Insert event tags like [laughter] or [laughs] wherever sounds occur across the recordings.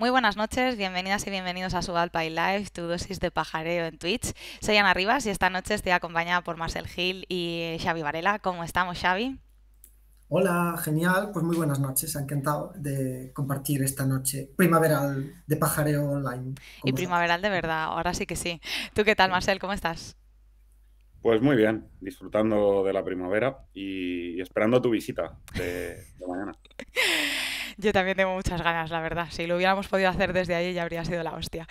Muy buenas noches, bienvenidas y bienvenidos a Subalpine Live, tu dosis de pajareo en Twitch. Soy Ana Rivas y esta noche estoy acompañada por Marcel Gil y Xavi Varela. ¿Cómo estamos, Xavi? Hola, genial, pues muy buenas noches, encantado de compartir esta noche primaveral de pajareo online. Y primaveral de verdad, ahora sí que sí. ¿Tú qué tal, Marcel? ¿Cómo estás? Pues muy bien, disfrutando de la primavera y esperando tu visita de mañana. [laughs] Yo también tengo muchas ganas, la verdad. Si lo hubiéramos podido hacer desde ahí ya habría sido la hostia.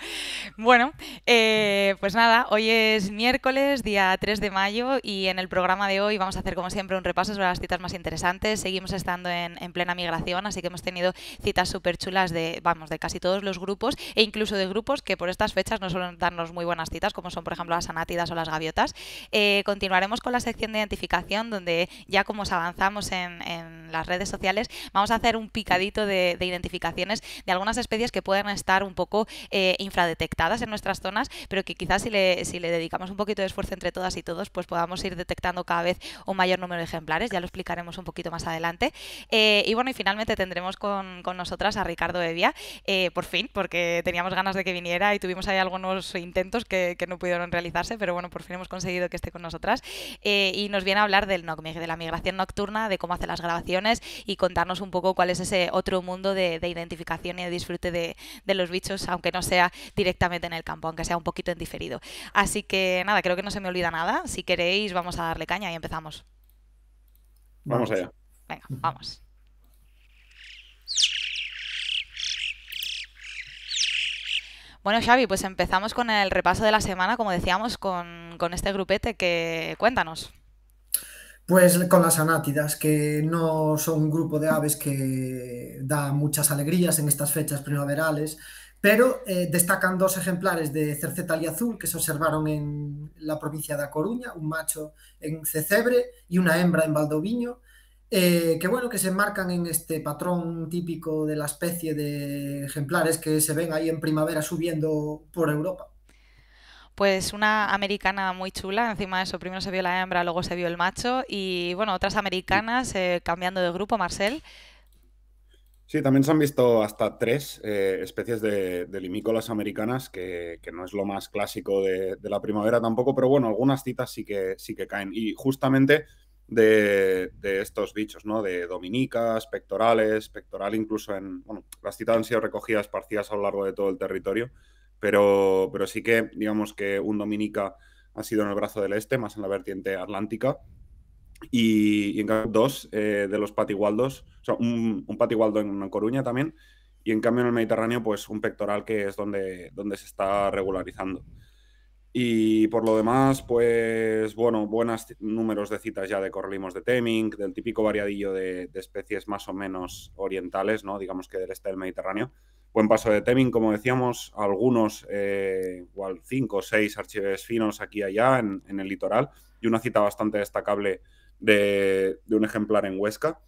Bueno, eh, pues nada, hoy es miércoles, día 3 de mayo, y en el programa de hoy vamos a hacer como siempre un repaso sobre las citas más interesantes. Seguimos estando en, plena migración, así que hemos tenido citas súper chulas de, vamos, de casi todos los grupos e incluso de grupos que por estas fechas no suelen darnos muy buenas citas, como son por ejemplo las anátidas o las gaviotas. Eh, continuaremos con la sección de identificación, donde ya como os avanzamos en las redes sociales, vamos a hacer un picadito de, identificaciones de algunas especies que pueden estar un poco eh, infradetectadas en nuestras zonas, pero que quizás si le, si le dedicamos un poquito de esfuerzo entre todas y todos, pues podamos ir detectando cada vez un mayor número de ejemplares, ya lo explicaremos un poquito más adelante. Eh, y bueno, y finalmente tendremos con, con nosotras a Ricardo Evia, eh, por fin, porque teníamos ganas de que viniera y tuvimos ahí algunos intentos que, que no pudieron realizarse, pero bueno, por fin hemos conseguido que esté con nosotras eh, y nos viene a hablar del NOCMIG, de la migración nocturna, de cómo hace las grabaciones y contarnos un poco cuál es ese otro mundo de, identificación y de disfrute de, los bichos, aunque no sea directamente en el campo, aunque sea un poquito en diferido. Así que nada, creo que no se me olvida nada. Si queréis, vamos a darle caña y empezamos. Vamos allá. Venga, vamos. Bueno, Xavi, pues empezamos con el repaso de la semana, como decíamos, con este grupete que cuéntanos. Pues con las anátidas, que no son un grupo de aves que da muchas alegrías en estas fechas primaverales, pero eh, destacan dos ejemplares de cerceta y azul que se observaron en la provincia de A Coruña, un macho en Cecebre y una hembra en Valdoviño, eh, que bueno, que se enmarcan en este patrón típico de la especie de ejemplares que se ven ahí en primavera subiendo por Europa pues una americana muy chula, encima de eso, primero se vio la hembra, luego se vio el macho, y bueno, otras americanas eh, cambiando de grupo, Marcel. Sí, también se han visto hasta tres eh, especies de, limícolas americanas, que, no es lo más clásico de, la primavera tampoco, pero bueno, algunas citas sí que, sí que caen. Y justamente de, de, estos bichos, ¿no? De dominicas, pectorales, pectoral incluso en... Bueno, las citas han sido recogidas, esparcidas a lo largo de todo el territorio, pero, sí que, digamos que un Dominica ha sido en el brazo del este, más en la vertiente atlántica. Y, en cambio, dos eh, de los patigualdos, o sea, un, patigualdo en Coruña también, y en cambio en el Mediterráneo, pues un pectoral que es donde, donde se está regularizando. Y por lo demás, pues bueno, buenos números de citas ya de corlimos de Teming, del típico variadillo de, de, especies más o menos orientales, ¿no? Digamos que del este del Mediterráneo. Buen paso de teming como decíamos, algunos, eh, igual cinco o seis archives finos aquí y allá en, el litoral, y una cita bastante destacable de, un ejemplar en Huesca.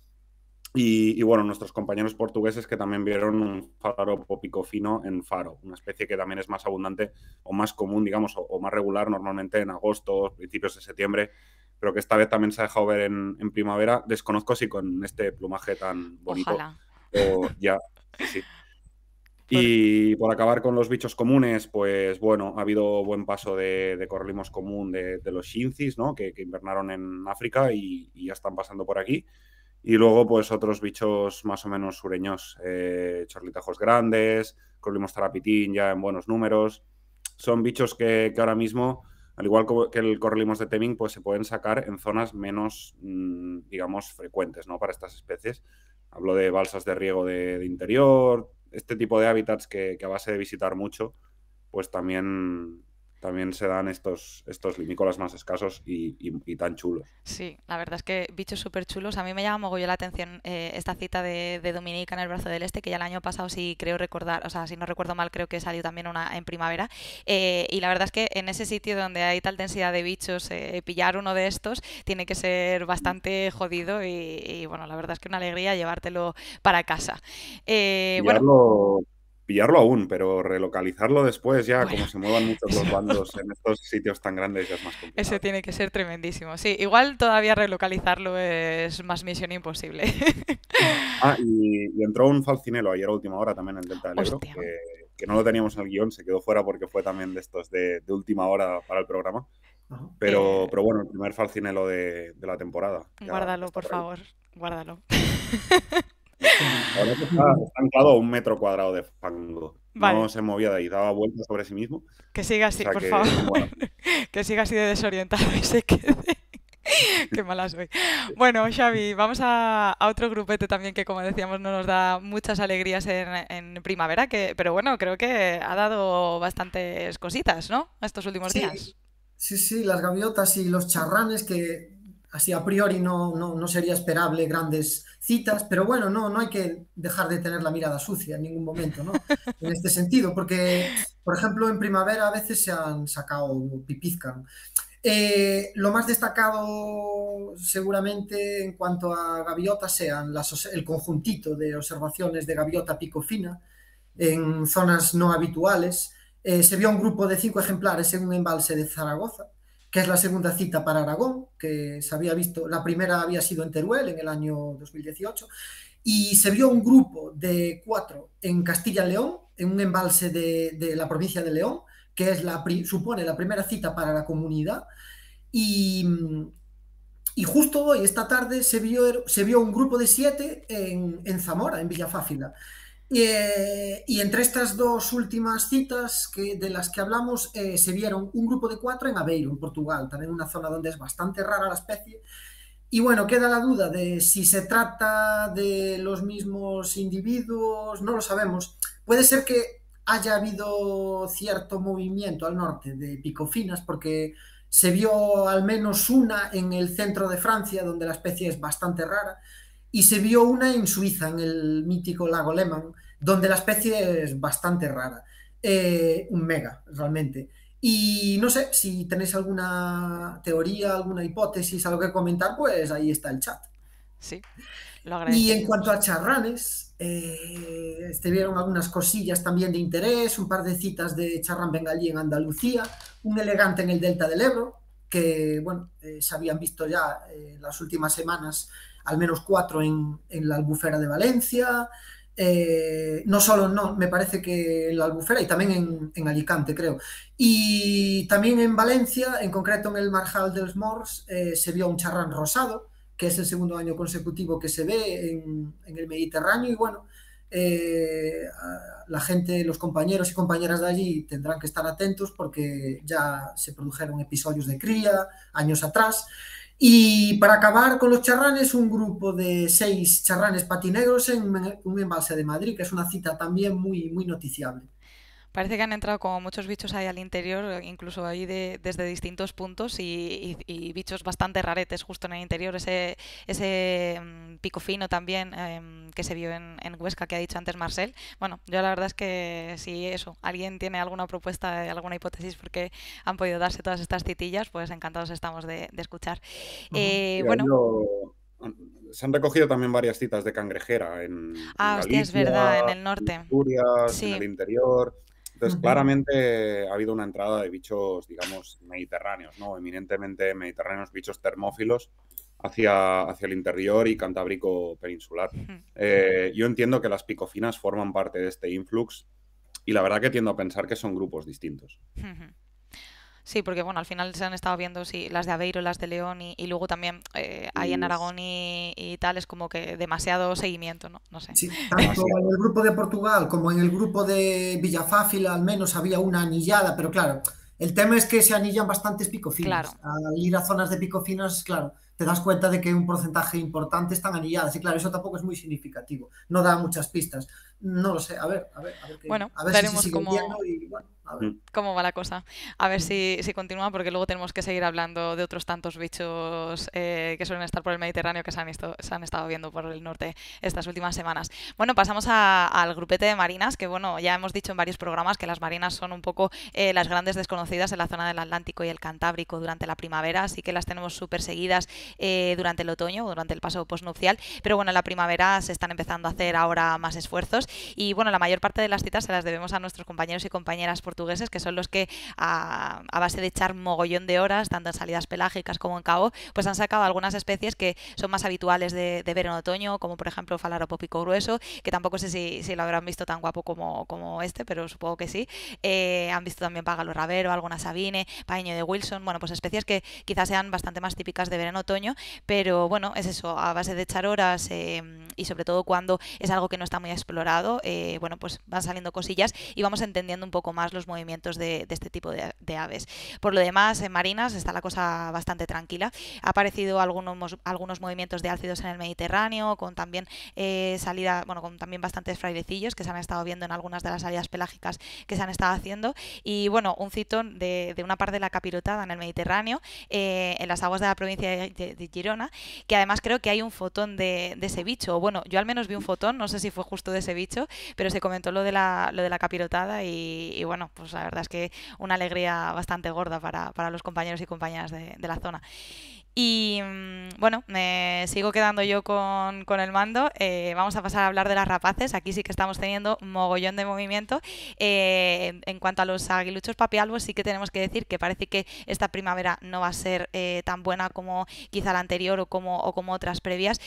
Y, bueno, nuestros compañeros portugueses que también vieron un faro pico fino en Faro, una especie que también es más abundante o más común, digamos, o, más regular normalmente en agosto, principios de septiembre, pero que esta vez también se ha dejado ver en, en primavera. Desconozco si con este plumaje tan bonito o ya. Y por acabar con los bichos comunes, pues bueno, ha habido buen paso de, de común de, los Shincis, ¿no? Que, invernaron en África y, ya están pasando por aquí. Y luego, pues otros bichos más o menos sureños, eh, chorlitajos grandes, Corlimos tarapitín ya en buenos números. Son bichos que, ahora mismo, al igual que el correlimos de Teming, pues se pueden sacar en zonas menos, mm, digamos, frecuentes, ¿no? Para estas especies. Hablo de balsas de riego de interior, este tipo de hábitats que, a base de visitar mucho, pues también también se dan estos, estos limícolas más escasos y, tan chulos. Sí, la verdad es que bichos súper chulos. A mí me llama mogollón la atención eh, esta cita de, Dominica en el Brazo del Este, que ya el año pasado, si creo recordar, o sea, si no recuerdo mal, creo que salió también una en primavera. Eh, y la verdad es que en ese sitio donde hay tal densidad de bichos, eh, pillar uno de estos tiene que ser bastante jodido y, bueno, la verdad es que una alegría llevártelo para casa. bueno, pillarlo aún, pero relocalizarlo después ya, como se muevan muchos los [laughs] bandos en estos sitios tan grandes, ya es más complicado. Eso tiene que ser tremendísimo. Sí, igual todavía relocalizarlo es más misión imposible. [laughs] ah, y, entró un falcinelo ayer a última hora también en Delta del Ebro, que, no lo teníamos en el guión, se quedó fuera porque fue también de estos de, última hora para el programa. Pero, eh, pero bueno, el primer falcinelo de, la temporada. guárdalo, por, por favor, guárdalo. [laughs] Ahora que está, un metro cuadrado de fango. No se movía de ahí, daba vueltas sobre sí mismo. Que siga así, por favor. [laughs] que siga así de desorientado y se quede. [laughs] Qué mala soy. Bueno, Xavi, vamos a, otro grupete también que, como decíamos, no nos da muchas alegrías en, primavera, que, pero bueno, creo que ha dado bastantes cositas, ¿no? Estos últimos días. Sí, sí, las gaviotas y los charranes que así a priori no, no, sería esperable grandes citas, pero bueno, no, no hay que dejar de tener la mirada sucia en ningún momento, [laughs] En este sentido, porque, por ejemplo, en primavera a veces se han sacado pipizcan. Eh, lo más destacado seguramente en cuanto a gaviota sean el conjuntito de observaciones de gaviota pico fina en zonas no habituales. Eh, se vio un grupo de cinco ejemplares en un embalse de Zaragoza que es la segunda cita para Aragón, que se había visto, la primera había sido en Teruel en el año 2018, y se vio un grupo de cuatro en Castilla León, en un embalse de, la provincia de León, que es la, supone la primera cita para la comunidad, y, y justo hoy, esta tarde, se vio, se vio un grupo de siete en, en Zamora, en Villafáfila. Eh, y entre estas dos últimas citas que, de las que hablamos, eh, se vieron un grupo de cuatro en Aveiro, en Portugal, también una zona donde es bastante rara la especie. Y bueno, queda la duda de si se trata de los mismos individuos, no lo sabemos. Puede ser que haya habido cierto movimiento al norte de picofinas, porque se vio al menos una en el centro de Francia, donde la especie es bastante rara, y se vio una en Suiza, en el mítico lago Lehmann, donde la especie es bastante rara. Eh, un mega, realmente. Y no sé, si tenéis alguna teoría, alguna hipótesis, algo que comentar, pues ahí está el chat. Sí, lo agradezco. Y en cuanto a charranes, eh, estuvieron algunas cosillas también de interés, un par de citas de charrán bengalí en Andalucía, un elegante en el delta del Ebro, que bueno, eh, se habían visto ya eh, las últimas semanas al menos cuatro en, en la albufera de Valencia, eh, no solo no, me parece que en la Albufera y también en, Alicante, creo. Y también en Valencia, en concreto en el Marjal dels Mors, eh, se vio un charrán rosado, que es el segundo año consecutivo que se ve en, el Mediterráneo. Y bueno, eh, la gente, los compañeros y compañeras de allí tendrán que estar atentos porque ya se produjeron episodios de cría años atrás. Y para acabar con los charranes, un grupo de seis charranes patinegros en un embalse de Madrid, que es una cita también muy, muy noticiable. Parece que han entrado como muchos bichos ahí al interior, incluso ahí de, desde distintos puntos y, bichos bastante raretes justo en el interior. Ese, ese mm, pico fino también em, que se vio en, Huesca que ha dicho antes Marcel. Bueno, yo la verdad es que si eso, alguien tiene alguna propuesta, alguna hipótesis porque han podido darse todas estas citillas, pues encantados estamos de, escuchar. Eh, se han recogido también varias citas de cangrejera en, ah, es verdad, en el norte. en el interior. Entonces, claramente ha habido una entrada de bichos, digamos, mediterráneos, ¿no? Eminentemente mediterráneos, bichos termófilos hacia, hacia el interior y cantábrico peninsular. Eh, yo entiendo que las picofinas forman parte de este influx y la verdad que tiendo a pensar que son grupos distintos. Sí, porque bueno, al final se han estado viendo sí, las de Aveiro, las de León y, luego también eh, ahí en Aragón y, tal, es como que demasiado seguimiento, ¿no? No sé. Sí, tanto en el grupo de Portugal como en el grupo de Villafáfila al menos había una anillada, pero claro, el tema es que se anillan bastantes picofinas. Claro. Al ir a zonas de picofinas, claro, te das cuenta de que un porcentaje importante están anilladas. Y claro, eso tampoco es muy significativo. No da muchas pistas. No lo sé, a ver, a ver, a ver. a ver si se sigue y, bueno. Mm. cómo va la cosa. A ver si, si, continúa, porque luego tenemos que seguir hablando de otros tantos bichos eh, que suelen estar por el Mediterráneo que se han, se han, estado viendo por el norte estas últimas semanas. Bueno, pasamos al grupete de marinas, que bueno, ya hemos dicho en varios programas que las marinas son un poco eh, las grandes desconocidas en la zona del Atlántico y el Cantábrico durante la primavera, así que las tenemos súper seguidas eh, durante el otoño, o durante el paso postnupcial, pero bueno, en la primavera se están empezando a hacer ahora más esfuerzos y bueno, la mayor parte de las citas se las debemos a nuestros compañeros y compañeras portugueses que son los que a, base de echar mogollón de horas, tanto en salidas pelágicas como en cabo, pues han sacado algunas especies que son más habituales de, de ver en otoño, como por ejemplo Falaropópico grueso, que tampoco sé si, lo habrán visto tan guapo como, como este, pero supongo que sí. Eh, han visto también Pagalo Ravero, alguna Sabine, Paño de Wilson, bueno, pues especies que quizás sean bastante más típicas de ver en otoño, pero bueno, es eso, a base de echar horas eh, y sobre todo cuando es algo que no está muy explorado, eh, bueno, pues van saliendo cosillas y vamos entendiendo un poco más los movimientos de, este tipo de, aves. Por lo demás, en marinas está la cosa bastante tranquila. Ha aparecido algunos, algunos movimientos de ácidos en el Mediterráneo, con también eh, salida, bueno, con también bastantes frailecillos que se han estado viendo en algunas de las áreas pelágicas que se han estado haciendo. Y bueno, un citón de, una parte de la capirotada en el Mediterráneo, eh, en las aguas de la provincia de, Girona, que además creo que hay un fotón de, ese bicho. Bueno, yo al menos vi un fotón, no sé si fue justo de ese bicho, pero se comentó lo de la, lo de la capirotada y bueno, pues la verdad es que una alegría bastante gorda para, para los compañeros y compañeras de, de la zona. Y mm, bueno, me sigo quedando yo con, el mando. Eh, vamos a pasar a hablar de las rapaces. Aquí sí que estamos teniendo mogollón de movimiento. Eh, en cuanto a los aguiluchos papialbos, sí que tenemos que decir que parece que esta primavera no va a ser eh, tan buena como quizá la anterior o como, como otras previas.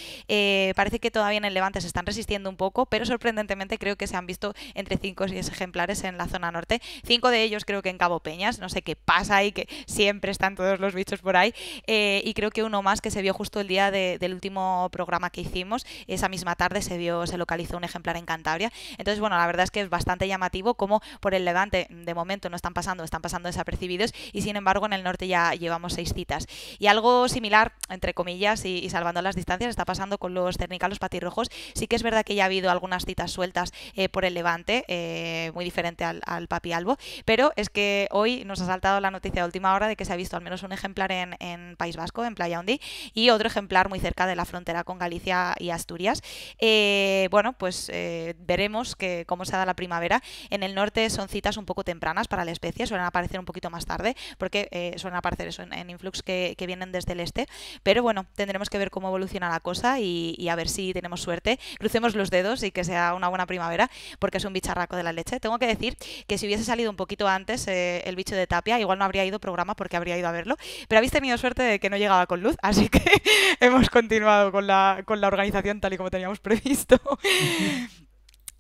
parece que todavía en el Levante se están resistiendo un poco, pero sorprendentemente creo que se han visto entre 5 y 6 ejemplares en la zona norte. Cinco de ellos creo que en Cabo Peñas. No sé qué pasa ahí, que siempre están todos los bichos por ahí. y creo que uno más que se vio justo el día del último programa que hicimos. Esa misma tarde se vio, se localizó un ejemplar en Cantabria. Entonces, bueno, la verdad es que es bastante llamativo cómo por el Levante de momento no están pasando, están pasando desapercibidos y sin embargo en el norte ya llevamos seis citas. Y algo similar, entre comillas, y, salvando las distancias, está pasando con los Ternicalos patirrojos. Sí que es verdad que ya ha habido algunas citas sueltas eh, por el Levante, eh, muy diferente al, al Papi Albo, pero es que hoy nos ha saltado la noticia de última hora de que se ha visto al menos un ejemplar en País Vasco, en Playa Hondi, y otro ejemplar muy cerca de la frontera con Galicia y Asturias. Eh, bueno, pues eh, veremos que, cómo se da la primavera. En el norte son citas un poco tempranas para la especie, suelen aparecer un poquito más tarde, porque eh, suelen aparecer eso en, influx que, vienen desde el este. Pero bueno, tendremos que ver cómo evoluciona la cosa y, a ver si tenemos suerte. Crucemos los dedos y que sea una buena primavera, porque es un bicharraco de la leche. Tengo que decir que si hubiese salido un poquito antes el bicho de tapia, igual no habría ido programa porque habría ido a verlo. Pero habéis tenido suerte de que no llega con luz, así que [laughs] hemos continuado con la, con la organización tal y como teníamos previsto. [laughs]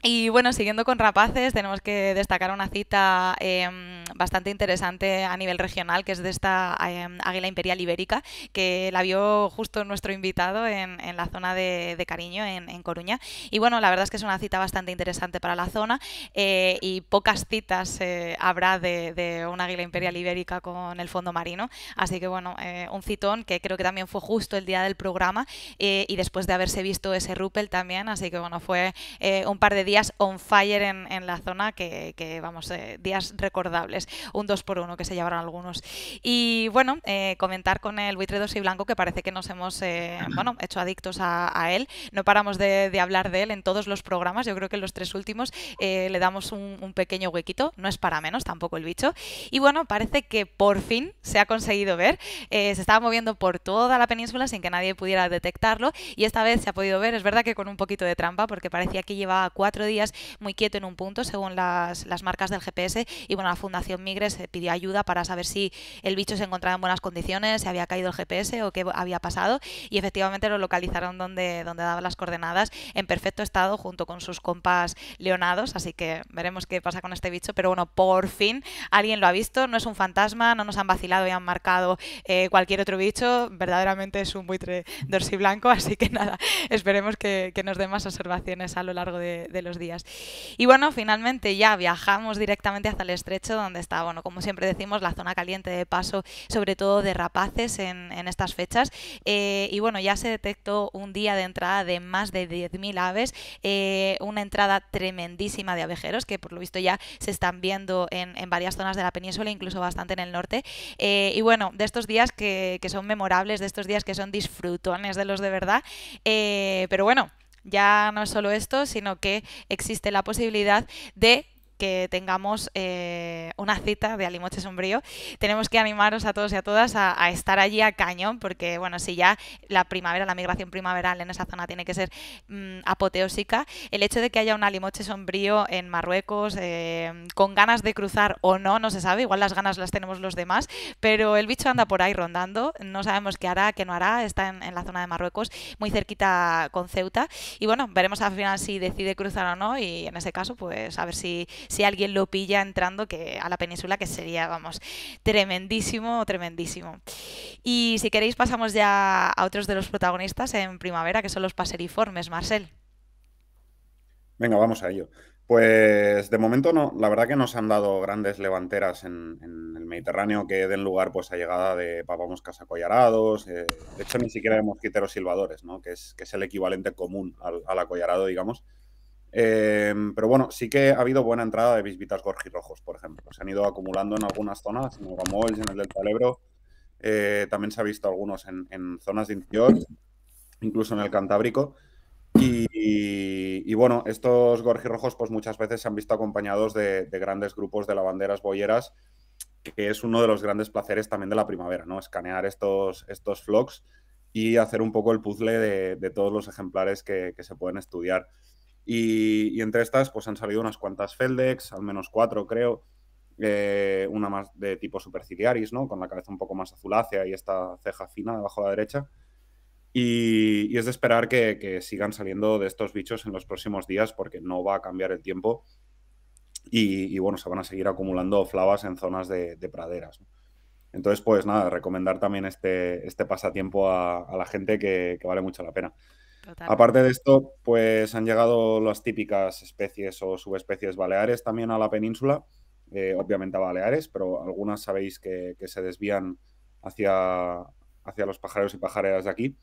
Y bueno, siguiendo con rapaces, tenemos que destacar una cita em, bastante interesante a nivel regional, que es de esta em, águila imperial ibérica, que la vio justo nuestro invitado en, en la zona de, de Cariño, en, en, Coruña. Y bueno, la verdad es que es una cita bastante interesante para la zona eh, y pocas citas eh, habrá de, de águila imperial ibérica con el fondo marino. Así que bueno, eh, un citón que creo que también fue justo el día del programa y después de haberse visto ese Ruppel también. Así que bueno, fue un par de días días on fire en, la zona que, vamos, eh, días recordables. Un 2 por 1 que se llevaron algunos. Y bueno, eh, comentar con el buitre 2 y blanco que parece que nos hemos eh, [clears throat] bueno, hecho adictos a, él. No paramos de, hablar de él en todos los programas. Yo creo que en los tres últimos le damos un, pequeño huequito. No es para menos tampoco el bicho. Y bueno, parece que por fin se ha conseguido ver. se estaba moviendo por toda la península sin que nadie pudiera detectarlo y esta vez se ha podido ver. Es verdad que con un poquito de trampa porque parecía que llevaba cuatro días muy quieto en un punto, según las, las marcas del GPS. Y bueno, la Fundación Migres eh, pidió ayuda para saber si el bicho se encontraba en buenas condiciones, si había caído el GPS o qué había pasado. Y efectivamente lo localizaron donde, donde daban las coordenadas, en perfecto estado, junto con sus compas leonados. Así que veremos qué pasa con este bicho. Pero bueno, por fin alguien lo ha visto. No es un fantasma, no nos han vacilado y han marcado eh, cualquier otro bicho. Verdaderamente es un buitre blanco Así que nada, [laughs] esperemos que, que nos dé más observaciones a lo largo de, de los días. Y bueno, finalmente ya viajamos directamente hasta el estrecho, donde está, bueno, como siempre decimos, la zona caliente de paso, sobre todo de rapaces en, estas fechas. Eh, y bueno, ya se detectó un día de entrada de más de 10.000 aves, eh, una entrada tremendísima de abejeros, que por lo visto ya se están viendo en, varias zonas de la península, incluso bastante en el norte. Eh, y bueno, de estos días que, que, son memorables, de estos días que son disfrutones de los de verdad. pero bueno, ya no solo esto, sino que existe la posibilidad de que tengamos eh, una cita de Alimoche Sombrío. Tenemos que animaros a todos y a todas a, estar allí a cañón, porque bueno, si ya la primavera, la migración primaveral en esa zona tiene que ser mm, apoteósica, el hecho de que haya un Alimoche Sombrío en Marruecos, eh, con ganas de cruzar o no, no se sabe, igual las ganas las tenemos los demás, pero el bicho anda por ahí rondando, no sabemos qué hará, qué no hará, está en, en la zona de Marruecos, muy cerquita con Ceuta, y bueno, veremos al final si decide cruzar o no, y en ese caso, pues a ver si si alguien lo pilla entrando que a la península, que sería, vamos, tremendísimo, tremendísimo. Y si queréis pasamos ya a otros de los protagonistas en primavera, que son los paseriformes, Marcel. Venga, vamos a ello. Pues de momento no, la verdad que no se han dado grandes levanteras en, el Mediterráneo que den lugar pues a llegada de papamoscas acollarados, eh, de hecho ni siquiera de mosquiteros silbadores, ¿no? que, es, que es el equivalente común al acollarado, digamos, Em, pero bueno, sí que ha habido buena entrada de bisbitas gorjirrojos, por ejemplo. Se han ido acumulando en algunas zonas, en en el del Ebro. Eh, también se ha visto algunos en, zonas de interior, incluso en el Cantábrico. Y, bueno, estos gorjirrojos pues muchas veces se han visto acompañados de, grandes grupos de lavanderas boyeras, que es uno de los grandes placeres también de la primavera, ¿no? Escanear estos, estos flocks y hacer un poco el puzzle de, todos los ejemplares que se pueden estudiar. Y, entre estas, pues han salido unas cuantas Feldex, al menos cuatro creo, eh, una más de tipo superciliaris, ¿no? Con la cabeza un poco más azulácea y esta ceja fina debajo a de la derecha. Y, es de esperar que, sigan saliendo de estos bichos en los próximos días porque no va a cambiar el tiempo. Y, bueno, se van a seguir acumulando flavas en zonas de, praderas. Entonces, pues nada, recomendar también este, este pasatiempo a, la gente que, que vale mucho la pena. Aparte de esto, pues han llegado las típicas especies o subespecies baleares también a la península, eh, obviamente a Baleares, pero algunas sabéis que, se desvían hacia, hacia, los pajareros y pajareras de aquí.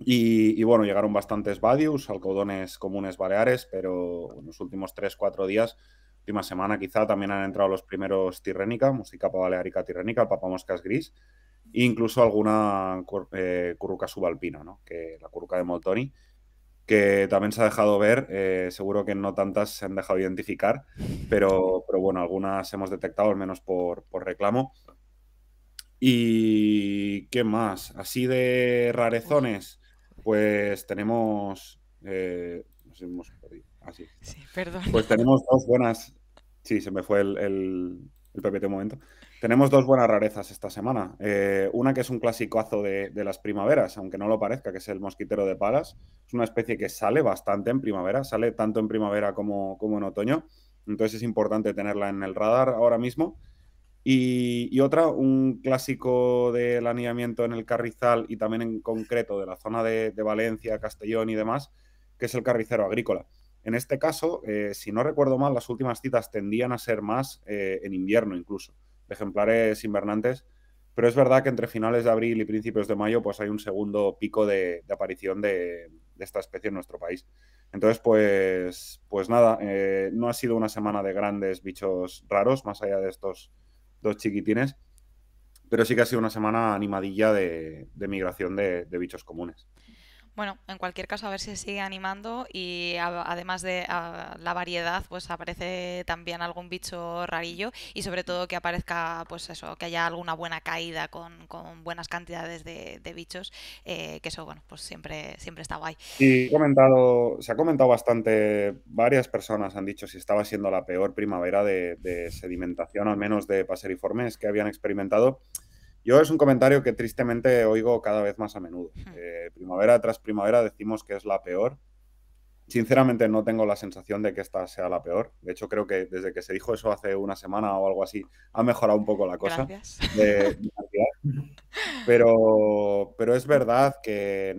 Y, bueno, llegaron bastantes badius, algodones comunes baleares, pero en los últimos 3-4 días, última semana quizá, también han entrado los primeros tirrénica, musicapa balearica tirrénica, papamoscas gris, incluso alguna eh, curruca subalpina, ¿no? que la curruca de Moltoni, que también se ha dejado ver, eh, seguro que no tantas se han dejado identificar, pero, bueno, algunas hemos detectado, al menos por, reclamo. ¿Y qué más? Así de rarezones, pues tenemos... Eh, nos hemos perdido. Así. Ah, sí, perdón. Pues tenemos dos buenas. Sí, se me fue el, el, el PPT un momento. Tenemos dos buenas rarezas esta semana. Eh, una que es un clásicoazo de, de, las primaveras, aunque no lo parezca, que es el mosquitero de palas. Es una especie que sale bastante en primavera, sale tanto en primavera como, en otoño. Entonces es importante tenerla en el radar ahora mismo. Y, otra, un clásico del anillamiento en el Carrizal y también en concreto de la zona de, Valencia, Castellón y demás, que es el carricero agrícola. En este caso, eh, si no recuerdo mal, las últimas citas tendían a ser más eh, en invierno incluso ejemplares invernantes. Pero es verdad que entre finales de abril y principios de mayo, pues hay un segundo pico de, aparición de, esta especie en nuestro país. Entonces, pues, pues nada, eh, no ha sido una semana de grandes bichos raros, más allá de estos dos chiquitines, pero sí que ha sido una semana animadilla de migración de bichos comunes. Bueno, en cualquier caso, a ver si sigue animando y además de la variedad, pues aparece también algún bicho rarillo y sobre todo que aparezca, pues eso, que haya alguna buena caída con, buenas cantidades de, bichos, eh, que eso, bueno, pues siempre, siempre está guay. Y comentado, se ha comentado bastante, varias personas han dicho si estaba siendo la peor primavera de, de sedimentación, al menos de paseriformes que habían experimentado. Yo es un comentario que tristemente oigo cada vez más a menudo. Hmm. Eh, primavera tras primavera decimos que es la peor. Sinceramente no tengo la sensación de que esta sea la peor. De hecho creo que desde que se dijo eso hace una semana o algo así ha mejorado un poco la cosa. Gracias. [laughs] pero, pero es verdad que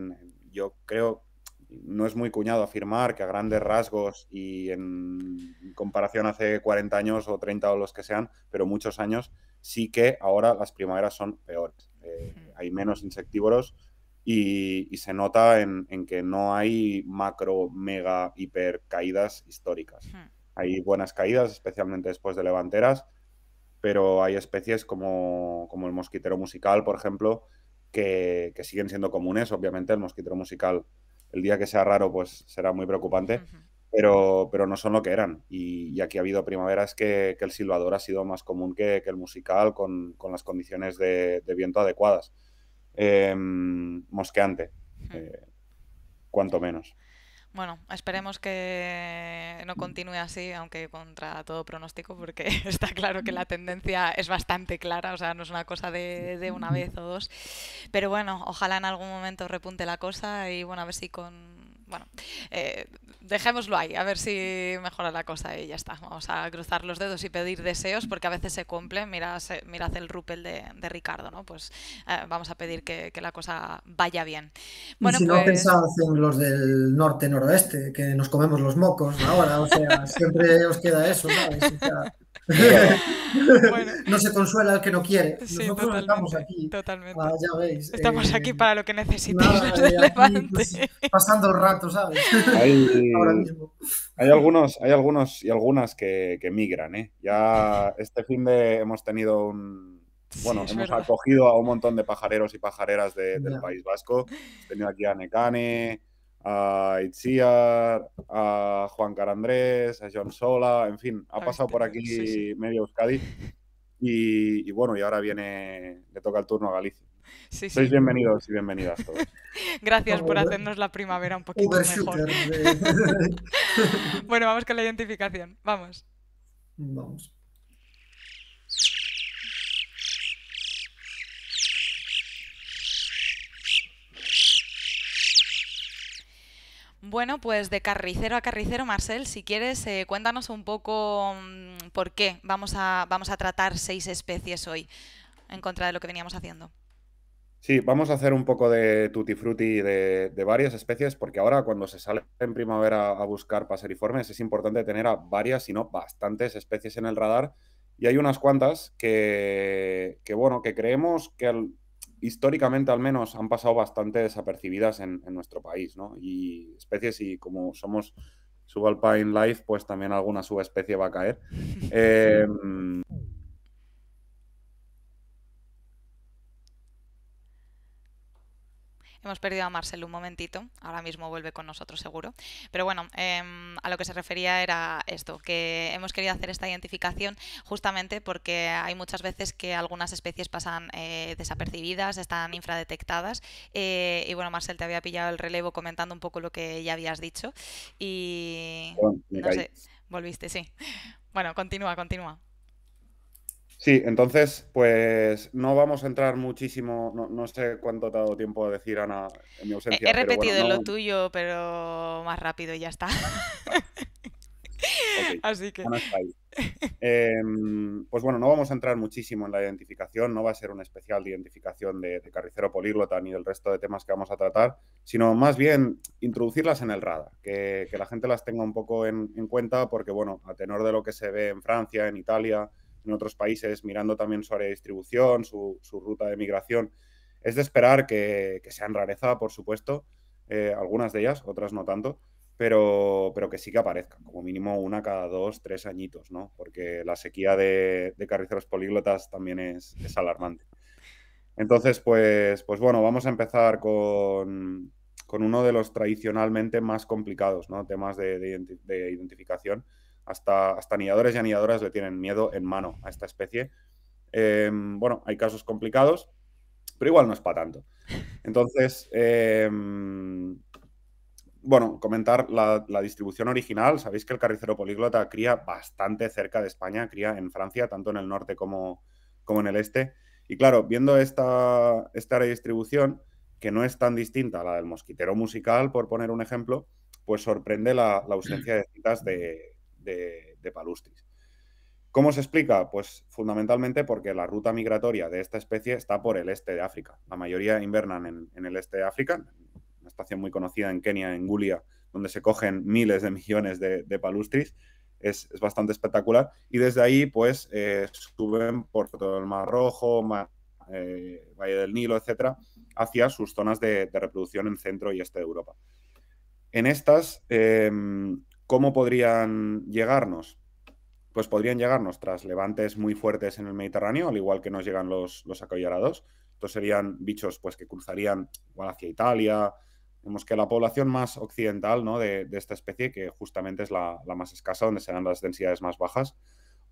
yo creo, no es muy cuñado afirmar que a grandes rasgos y en comparación hace 40 años o 30 o los que sean, pero muchos años, sí que ahora las primaveras son peores. Eh, hay menos insectívoros y, se nota en, que no hay macro, mega, hiper caídas históricas. Hay buenas caídas, especialmente después de levanteras, pero hay especies como, el mosquitero musical, por ejemplo, que, siguen siendo comunes. Obviamente el mosquitero musical, el día que sea raro, pues será muy preocupante pero, pero no son lo que eran. Y, aquí ha habido primaveras que, el silbador ha sido más común que, el musical con, las condiciones de, viento adecuadas. Em, mosqueante, hmm. eh, cuanto menos. Bueno, esperemos que no continúe así, aunque contra todo pronóstico, porque [laughs] está claro que la tendencia es bastante clara, o sea, no es una cosa de, de una vez o dos. Pero bueno, ojalá en algún momento repunte la cosa y bueno, a ver si con bueno, eh, dejémoslo ahí, a ver si mejora la cosa y ya está. Vamos a cruzar los dedos y pedir deseos porque a veces se cumplen. Mirad, mirad el rupel de, de, Ricardo, ¿no? Pues eh, vamos a pedir que, la cosa vaya bien. Bueno, si no pues en los del norte-noroeste, que nos comemos los mocos ahora, o sea, siempre os queda eso, ¿no? No se consuela el que no quiere. estamos aquí. Ah, estamos eh, aquí para lo que necesitamos [laughs] pues, pasando el rato, ¿sabes? Hay, [laughs] Ahora mismo. Hay algunos, hay algunos y algunas que, migran, ¿eh? Ya este fin de hemos tenido un, bueno, hemos acogido a un montón de pajareros y pajareras del País Vasco. Hemos tenido aquí a Necane, a Itziar, a Juan Carandrés, a John Sola, en fin, ha pasado por aquí medio Euskadi. Y, bueno, y ahora viene, le toca el turno a Galicia. Sois bienvenidos y bienvenidas todos. [laughs] Gracias por hacernos la primavera un poquito mejor. [laughs] Eh. bueno, vamos con la identificación. Vamos. Vamos. Bueno, pues de carricero a carricero, Marcel, si quieres, eh, cuéntanos un poco mm, por qué vamos a, vamos a tratar seis especies hoy en contra de lo que veníamos haciendo. Sí, vamos a hacer un poco de tutti frutti de, varias especies, porque ahora cuando se sale en primavera a buscar paseriformes es importante tener a varias, si no bastantes especies en el radar. Y hay unas cuantas que, bueno, que creemos que históricamente al menos han pasado bastante desapercibidas en, nuestro país, ¿no? Y especies y como somos subalpine life, pues también alguna subespecie va a caer. [laughs] Eh, Hemos perdido a Marcel un momentito, ahora mismo vuelve con nosotros seguro. Pero bueno, em, a lo que se refería era esto, que hemos querido hacer esta identificación justamente porque hay muchas veces que algunas especies pasan eh, desapercibidas, están infradetectadas. Eh, y bueno, Marcel, te había pillado el relevo comentando un poco lo que ya habías dicho. Y no sé, volviste, sí. Bueno, continúa, continúa. Sí, entonces, pues no vamos a entrar muchísimo, no, sé cuánto te ha dado tiempo a decir, Ana, en mi ausencia. He repetido lo tuyo, pero más rápido y ya está. [laughs] [laughs] Así que... Em, pues bueno, no vamos a entrar muchísimo en la identificación, no va a ser un especial de identificación de, carricero políglota ni del resto de temas que vamos a tratar, sino más bien introducirlas en el radar, que, la gente las tenga un poco en cuenta porque, bueno, a tenor de lo que se ve en Francia, en Italia en otros países, mirando también su área de distribución, su, ruta de migración. Es de esperar que, que sean rareza, por supuesto, eh, algunas de ellas, otras no tanto, pero, pero que sí que aparezcan, como mínimo una cada dos, tres añitos, ¿no? Porque la sequía de, de carriceros políglotas también es, alarmante. Entonces, pues, pues bueno, vamos a empezar con, uno de los tradicionalmente más complicados, ¿no? Temas de, de identificación hasta, hasta y anidadoras le tienen miedo en mano a esta especie. Em, bueno, hay casos complicados, pero igual no es para tanto. Entonces, em, bueno, comentar la, distribución original. Sabéis que el carricero políglota cría bastante cerca de España, cría en Francia, tanto en el norte como, como en el este. Y claro, viendo esta, esta redistribución, que no es tan distinta a la del mosquitero musical, por poner un ejemplo, pues sorprende la, la ausencia de citas de, de, palustris. ¿Cómo se explica? Pues fundamentalmente porque la ruta migratoria de esta especie está por el este de África. La mayoría invernan en, el este de África, una estación muy conocida en Kenia, en Gulia, donde se cogen miles de millones de, palustris. Es, bastante espectacular. Y desde ahí, pues, eh, suben por todo el Mar Rojo, eh, Valle del Nilo, etcétera, hacia sus zonas de, reproducción en centro y este de Europa. En estas, em, ¿Cómo podrían llegarnos? Pues podrían llegarnos tras levantes muy fuertes en el Mediterráneo, al igual que nos llegan los, acollarados. Estos serían bichos pues, que cruzarían igual hacia Italia. Vemos que la población más occidental ¿no? de, esta especie, que justamente es la, más escasa, donde serán las densidades más bajas,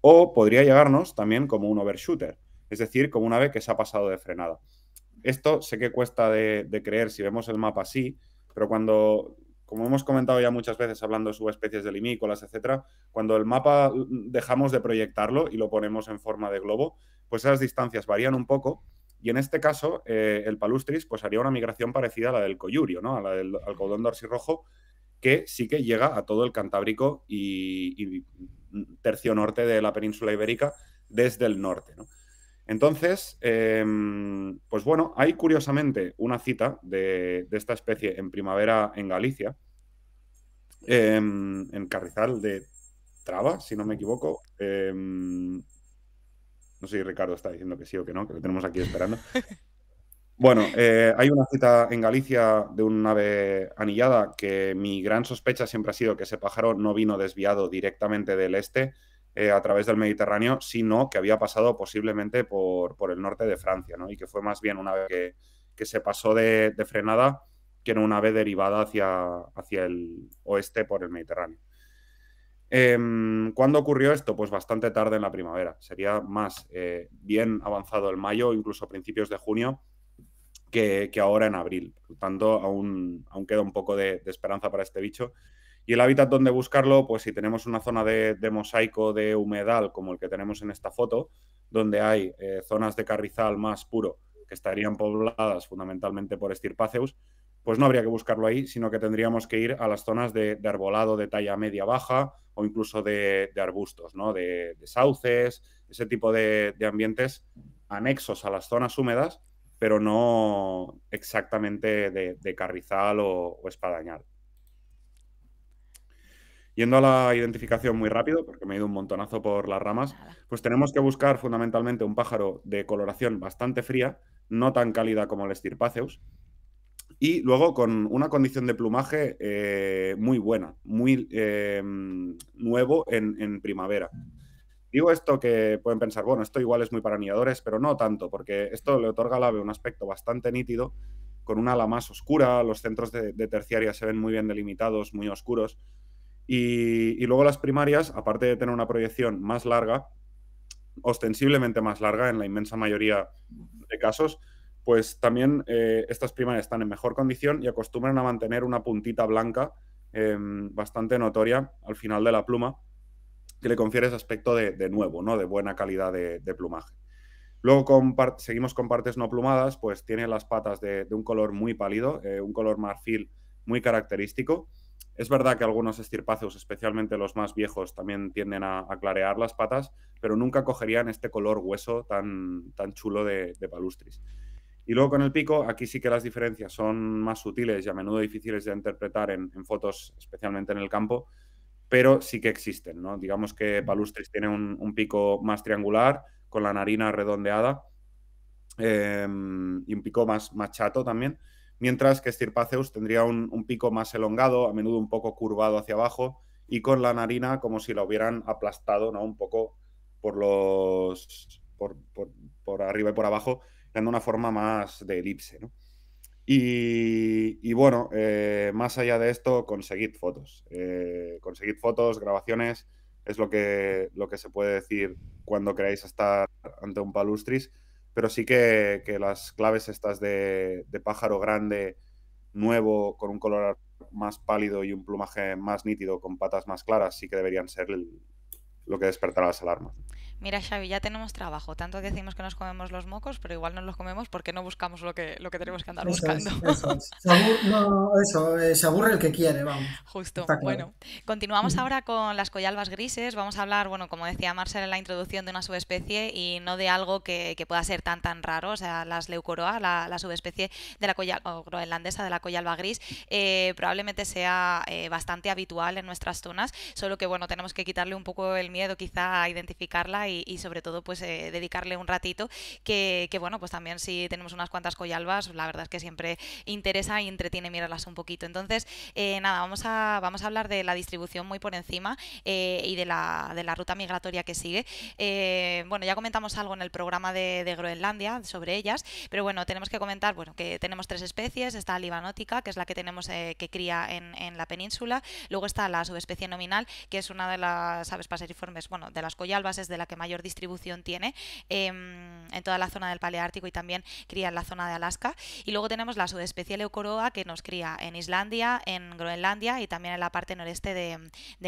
o podría llegarnos también como un overshooter, es decir, como un ave que se ha pasado de frenada. Esto sé que cuesta de creer si vemos el mapa así, pero cuando como hemos comentado ya muchas veces hablando de subespecies de limícolas, etcétera, cuando el mapa dejamos de proyectarlo y lo ponemos en forma de globo, pues esas distancias varían un poco. Y en este caso, eh, el palustris pues, haría una migración parecida a la del coyurio, ¿no? a la del algodón dorsirrojo, que sí que llega a todo el Cantábrico y, y tercio norte de la península ibérica desde el norte. ¿no? Entonces, em, pues bueno, hay curiosamente una cita de, esta especie en primavera en Galicia, em, en Carrizal de Traba, si no me equivoco. Em, no sé si Ricardo está diciendo que sí o que no, que lo tenemos aquí esperando. [laughs] Bueno, eh, hay una cita en Galicia de un ave anillada que mi gran sospecha siempre ha sido que ese pájaro no vino desviado directamente del este, eh, a través del Mediterráneo, sino que había pasado posiblemente por, el norte de Francia, ¿no? Y que fue más bien una vez que, se pasó de, frenada que en una vez derivada hacia, hacia el oeste por el Mediterráneo. Em, ¿Cuándo ocurrió esto? Pues bastante tarde en la primavera. Sería más eh, bien avanzado el mayo, incluso principios de junio, que, ahora en abril. Por tanto, aún, aún queda un poco de esperanza para este bicho. Y el hábitat donde buscarlo, pues si tenemos una zona de, mosaico de humedal, como el que tenemos en esta foto, donde hay eh, zonas de carrizal más puro que estarían pobladas fundamentalmente por estirpaceus, pues no habría que buscarlo ahí, sino que tendríamos que ir a las zonas de, arbolado de talla media-baja o incluso de, arbustos, ¿no? de, sauces, ese tipo de, ambientes anexos a las zonas húmedas, pero no exactamente de, carrizal o, o espadañal. Yendo a la identificación muy rápido, porque me he ido un montonazo por las ramas, pues tenemos que buscar fundamentalmente un pájaro de coloración bastante fría, no tan cálida como el estirpaceus, y luego con una condición de plumaje eh, muy buena, muy eh, nuevo en, primavera. Digo esto que pueden pensar, bueno, esto igual es muy para pero no tanto, porque esto le otorga al ave un aspecto bastante nítido, con una ala más oscura, los centros de, de terciaria se ven muy bien delimitados, muy oscuros. Y, luego las primarias, aparte de tener una proyección más larga, ostensiblemente más larga en la inmensa mayoría de casos, pues también eh, estas primarias están en mejor condición y acostumbran a mantener una puntita blanca em, bastante notoria al final de la pluma, que le confiere ese aspecto de, nuevo, ¿no? de buena calidad de, plumaje. Luego seguimos con partes no plumadas, pues tiene las patas de, un color muy pálido, eh, un color marfil muy característico. Es verdad que algunos estirpáceos, especialmente los más viejos, también tienden a, a, clarear las patas, pero nunca cogerían este color hueso tan, tan chulo de, de palustris. Y luego con el pico, aquí sí que las diferencias son más sutiles y a menudo difíciles de interpretar en, fotos, especialmente en el campo, pero sí que existen. Digamos que Palustris tiene un, pico más triangular, con la narina redondeada em, y un pico más, más chato también mientras que Stirpaceus tendría un, pico más elongado, a menudo un poco curvado hacia abajo y con la narina como si la hubieran aplastado un poco por los por, arriba y por abajo, dando una forma más de elipse. Y, bueno, eh, más allá de esto, conseguid fotos. Eh, conseguid fotos, grabaciones, es lo que, lo que se puede decir cuando queráis estar ante un palustris pero sí que, las claves estas de, pájaro grande, nuevo, con un color más pálido y un plumaje más nítido, con patas más claras, sí que deberían ser lo que despertará las alarmas mira Xavi, ya tenemos trabajo, tanto que decimos que nos comemos los mocos, pero igual no los comemos porque no buscamos lo que, lo que tenemos que andar buscando. eso no, eso, eh, el que quiere, vamos. Justo, bueno. Continuamos mm. ahora con las collalvas grises, vamos a hablar, bueno, como decía Marcel en la introducción, de una subespecie y no de algo que, pueda ser tan tan raro, o sea, las leucoroa, la, subespecie de la collalba groenlandesa de la coyalba gris, eh, probablemente sea eh, bastante habitual en nuestras zonas, solo que bueno, tenemos que quitarle un poco el miedo quizá a identificarla y, sobre todo pues eh, dedicarle un ratito que, bueno, pues también si tenemos unas cuantas coyalbas, la verdad es que siempre interesa y entretiene mirarlas un poquito. Entonces, eh, nada, vamos a, vamos a hablar de la distribución muy por encima eh, y de la, ruta migratoria que sigue. bueno, ya comentamos algo en el programa de, Groenlandia sobre ellas, pero bueno, tenemos que comentar bueno, que tenemos tres especies, está la libanótica, que es la que tenemos que cría en, en la península, luego está la subespecie nominal, que es una de las aves paseriformes, bueno, de las coyalbas es de la que mayor distribución tiene em, en toda la zona del Paleártico y también cría en la zona de Alaska. Y luego tenemos la subespecie Leucoroa que nos cría en Islandia, en Groenlandia y también en la parte noreste de,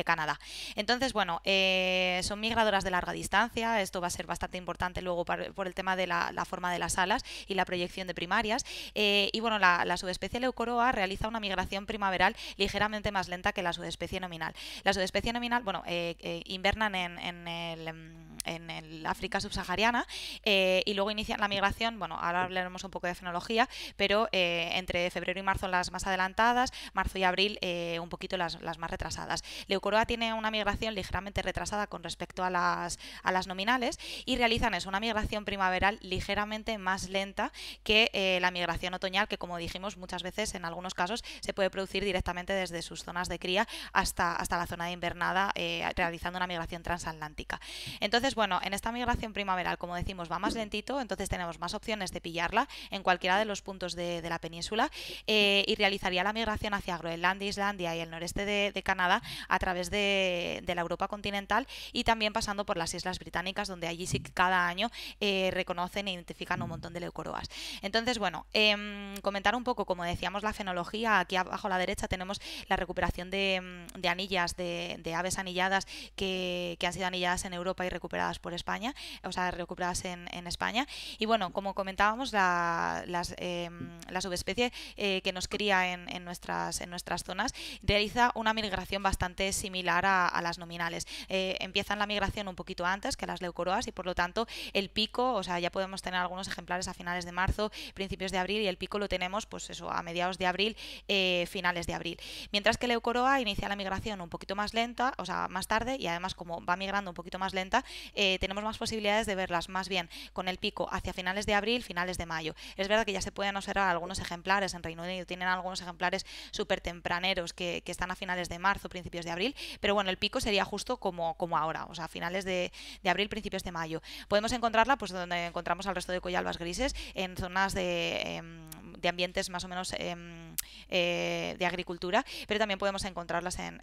Canadá. Entonces, bueno, eh, son migradoras de larga distancia, esto va a ser bastante importante luego por el tema de la, forma de las alas y la proyección de primarias. Eh, y bueno, la, subespecie Leucoroa realiza una migración primaveral ligeramente más lenta que la subespecie nominal. La subespecie nominal, bueno, eh, invernan en, en el em, en el África subsahariana eh, y luego inician la migración, bueno, ahora hablaremos un poco de fenología, pero eh, entre febrero y marzo las más adelantadas, marzo y abril eh, un poquito las, más retrasadas. Leucoroa tiene una migración ligeramente retrasada con respecto a las, a las nominales y realizan es una migración primaveral ligeramente más lenta que la migración otoñal que como dijimos muchas veces en algunos casos se puede producir directamente desde sus zonas de cría hasta, hasta la zona de invernada realizando una migración transatlántica. Entonces, bueno, en esta migración primaveral, como decimos, va más lentito, entonces tenemos más opciones de pillarla en cualquiera de los puntos de, la península eh, y realizaría la migración hacia Groenlandia, Islandia y el noreste de, Canadá a través de, la Europa continental y también pasando por las Islas Británicas, donde allí sí cada año eh, reconocen e identifican un montón de leucoroas. Entonces, bueno, em, comentar un poco, como decíamos, la fenología. Aquí abajo a la derecha tenemos la recuperación de, mm, anillas, de, aves anilladas que han sido anilladas en Europa y recuperadas por España, o sea, recuperadas en, España. Y bueno, como comentábamos, la, em, subespecie eh, que nos cría en, nuestras, en nuestras zonas realiza una migración bastante similar a, las nominales. Eh, empiezan la migración un poquito antes que las leucoroas y por lo tanto el pico, o sea, ya podemos tener algunos ejemplares a finales de marzo, principios de abril y el pico lo tenemos pues eso, a mediados de abril, eh, finales de abril. Mientras que leucoroa inicia la migración un poquito más lenta, o sea, más tarde y además como va migrando un poquito más lenta, eh, tenemos más posibilidades de verlas más bien con el pico hacia finales de abril, finales de mayo. Es verdad que ya se pueden observar algunos ejemplares en Reino Unido, tienen algunos ejemplares súper tempraneros que, están a finales de marzo, principios de abril, pero bueno, el pico sería justo como, como ahora, o sea, finales de, abril, principios de mayo. Podemos encontrarla pues donde encontramos al resto de coyalbas grises, en zonas de, em, de ambientes más o menos em, eh, de agricultura, pero también podemos encontrarlas en,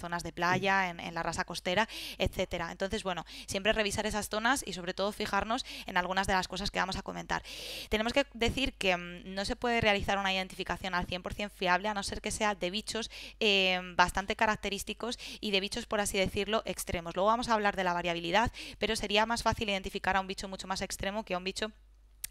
zonas de playa, en, la raza costera, etcétera. Entonces, bueno, siempre revisar esas zonas y sobre todo fijarnos en algunas de las cosas que vamos a comentar. Tenemos que decir que mm, no se puede realizar una identificación al 100% fiable a no ser que sea de bichos eh, bastante característicos y de bichos, por así decirlo, extremos. Luego vamos a hablar de la variabilidad, pero sería más fácil identificar a un bicho mucho más extremo que a un bicho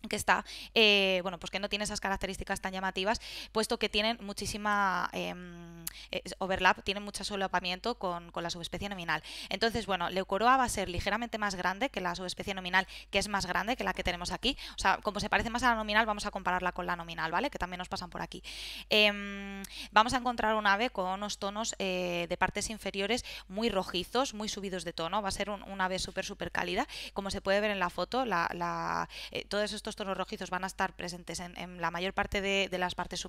que está, eh, bueno, pues que no tiene esas características tan llamativas, puesto que tienen muchísima em, eh, overlap, tienen mucho solapamiento con, la subespecie nominal. Entonces, bueno, Leucoroa va a ser ligeramente más grande que la subespecie nominal, que es más grande que la que tenemos aquí. O sea, como se parece más a la nominal, vamos a compararla con la nominal, ¿vale? Que también nos pasan por aquí. Em, vamos a encontrar un ave con unos tonos eh, de partes inferiores muy rojizos, muy subidos de tono. Va a ser un, ave súper, súper cálida. Como se puede ver en la foto, todos estos tonos rojizos van a estar presentes en, la mayor parte de, las partes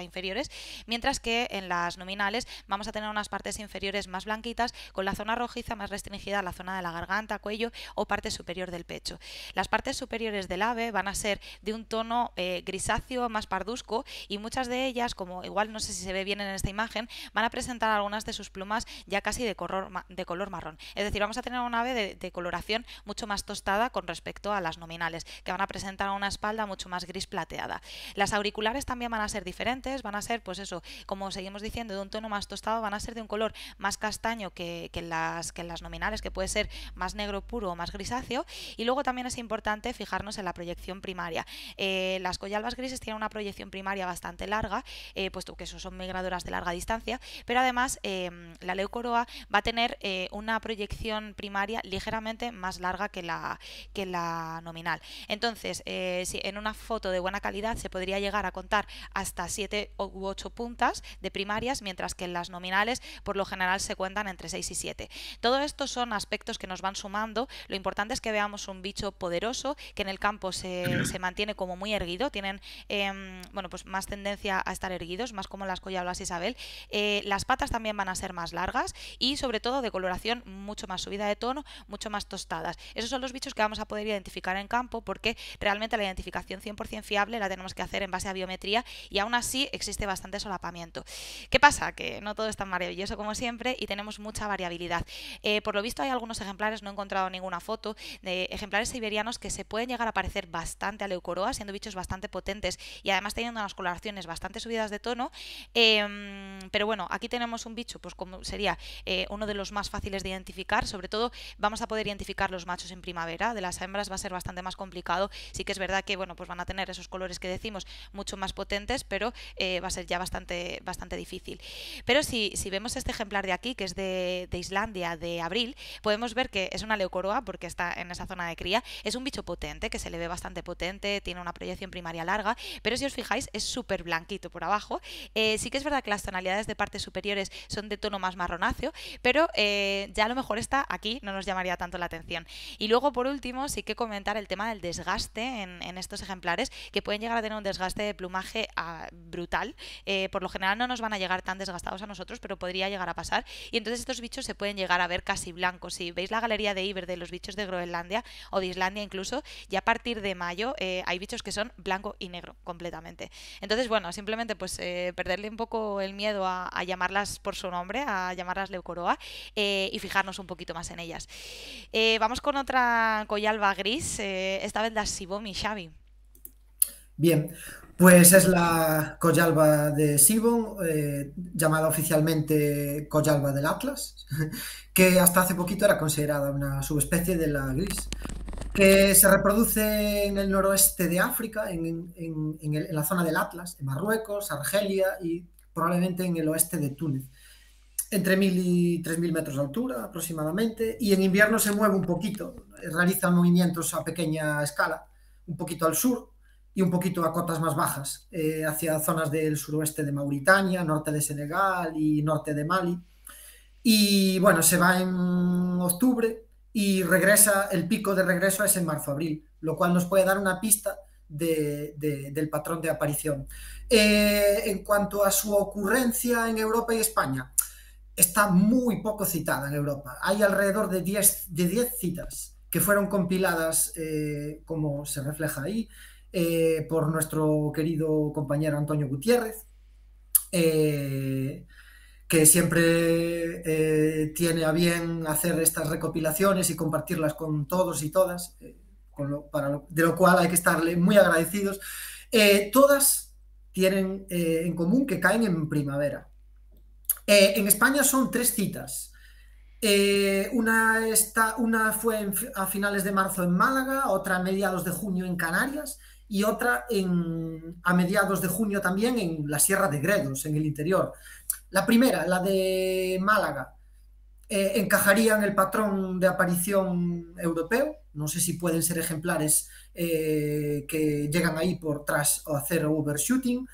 inferiores, mientras que en las nominales vamos a tener unas partes inferiores más blanquitas, con la zona rojiza más restringida a la zona de la garganta, cuello o parte superior del pecho. Las partes superiores del ave van a ser de un tono eh, grisáceo, más pardusco y muchas de ellas, como igual no sé si se ve bien en esta imagen, van a presentar algunas de sus plumas ya casi de color, de color marrón. Es decir, vamos a tener una ave de coloración mucho más tostada con respecto a las nominales, que van a presentar a una espalda mucho más gris plateada. Las auriculares también van a ser diferentes, van a ser, pues eso, como seguimos diciendo, de un tono más tostado, van a ser de un color más castaño que, las, que las nominales, que puede ser más negro puro o más grisáceo. Y luego también es importante fijarnos en la proyección primaria. Eh, las collalbas grises tienen una proyección primaria bastante larga, eh, puesto que eso son migradoras de larga distancia, pero además em, la leucoroa va a tener eh, una proyección primaria ligeramente más larga que la, que la nominal. Entonces, pues, eh, en una foto de buena calidad se podría llegar a contar hasta 7 u 8 puntas de primarias, mientras que en las nominales por lo general se cuentan entre 6 y 7. Todo esto son aspectos que nos van sumando. Lo importante es que veamos un bicho poderoso que en el campo se, mantiene como muy erguido, tienen em, bueno, pues más tendencia a estar erguidos, más como las collablas Isabel. Eh, las patas también van a ser más largas y sobre todo de coloración mucho más subida de tono, mucho más tostadas. Esos son los bichos que vamos a poder identificar en campo porque realmente la identificación 100% fiable la tenemos que hacer en base a biometría y aún así existe bastante solapamiento. ¿Qué pasa? Que no todo es tan maravilloso como siempre y tenemos mucha variabilidad. Eh, por lo visto hay algunos ejemplares, no he encontrado ninguna foto, de ejemplares siberianos que se pueden llegar a parecer bastante a leucoroa, siendo bichos bastante potentes y además teniendo unas coloraciones bastante subidas de tono. Em, pero bueno, aquí tenemos un bicho, pues como sería eh, uno de los más fáciles de identificar, sobre todo vamos a poder identificar los machos en primavera, de las hembras va a ser bastante más complicado Sí que es verdad que bueno, pues van a tener esos colores que decimos mucho más potentes, pero eh, va a ser ya bastante, bastante difícil. Pero si, si vemos este ejemplar de aquí, que es de, Islandia, de abril, podemos ver que es una leucoroa, porque está en esa zona de cría, es un bicho potente, que se le ve bastante potente, tiene una proyección primaria larga, pero si os fijáis es súper blanquito por abajo. Eh, sí que es verdad que las tonalidades de partes superiores son de tono más marronáceo, pero eh, ya a lo mejor está aquí, no nos llamaría tanto la atención. Y luego, por último, sí que comentar el tema del desgaste ¿eh? en, estos ejemplares, que pueden llegar a tener un desgaste de plumaje ah, brutal. Eh, por lo general no nos van a llegar tan desgastados a nosotros, pero podría llegar a pasar. Y entonces estos bichos se pueden llegar a ver casi blancos. Si veis la galería de Iber de los bichos de Groenlandia o de Islandia incluso, ya a partir de mayo eh, hay bichos que son blanco y negro completamente. Entonces, bueno, simplemente pues perderle un poco el miedo a, llamarlas por su nombre, a llamarlas leucoroa y fijarnos un poquito más en ellas. vamos con otra collalba gris, esta vez la Sibó mi Xavi? Bien, pues es la Collalba de Sibon, eh, llamada oficialmente Collalba del Atlas, [laughs] que hasta hace poquito era considerada una subespecie de la gris, que se reproduce en el noroeste de África, en, en la zona del Atlas, en Marruecos, Argelia y probablemente en el oeste de Túnez entre 1.000 y 3.000 metros de altura aproximadamente, y en invierno se mueve un poquito, realiza movimientos a pequeña escala, un poquito al sur y un poquito a cotas más bajas, eh, hacia zonas del suroeste de Mauritania, norte de Senegal y norte de Mali. Y bueno, se va en octubre y regresa, el pico de regreso es en marzo-abril, lo cual nos puede dar una pista de, del patrón de aparición. Eh, en cuanto a su ocurrencia en Europa y España, está muy poco citada en Europa. Hay alrededor de 10, de 10 citas que fueron compiladas, eh, como se refleja ahí, eh, por nuestro querido compañero Antonio Gutiérrez, eh, que siempre tiene a bien hacer estas recopilaciones y compartirlas con todos y todas, de lo cual hay que estarle muy agradecidos. todas tienen en común que caen en primavera. en España son tres citas eh, una, una fue a finales de marzo en Málaga, otra a mediados de junio en Canarias y otra en, a mediados de junio también en la Sierra de Gredos, en el interior. La primera, la de Málaga, eh, encajaría en el patrón de aparición europeo. No sé si pueden ser ejemplares eh, que llegan ahí por tras o hacer overshooting.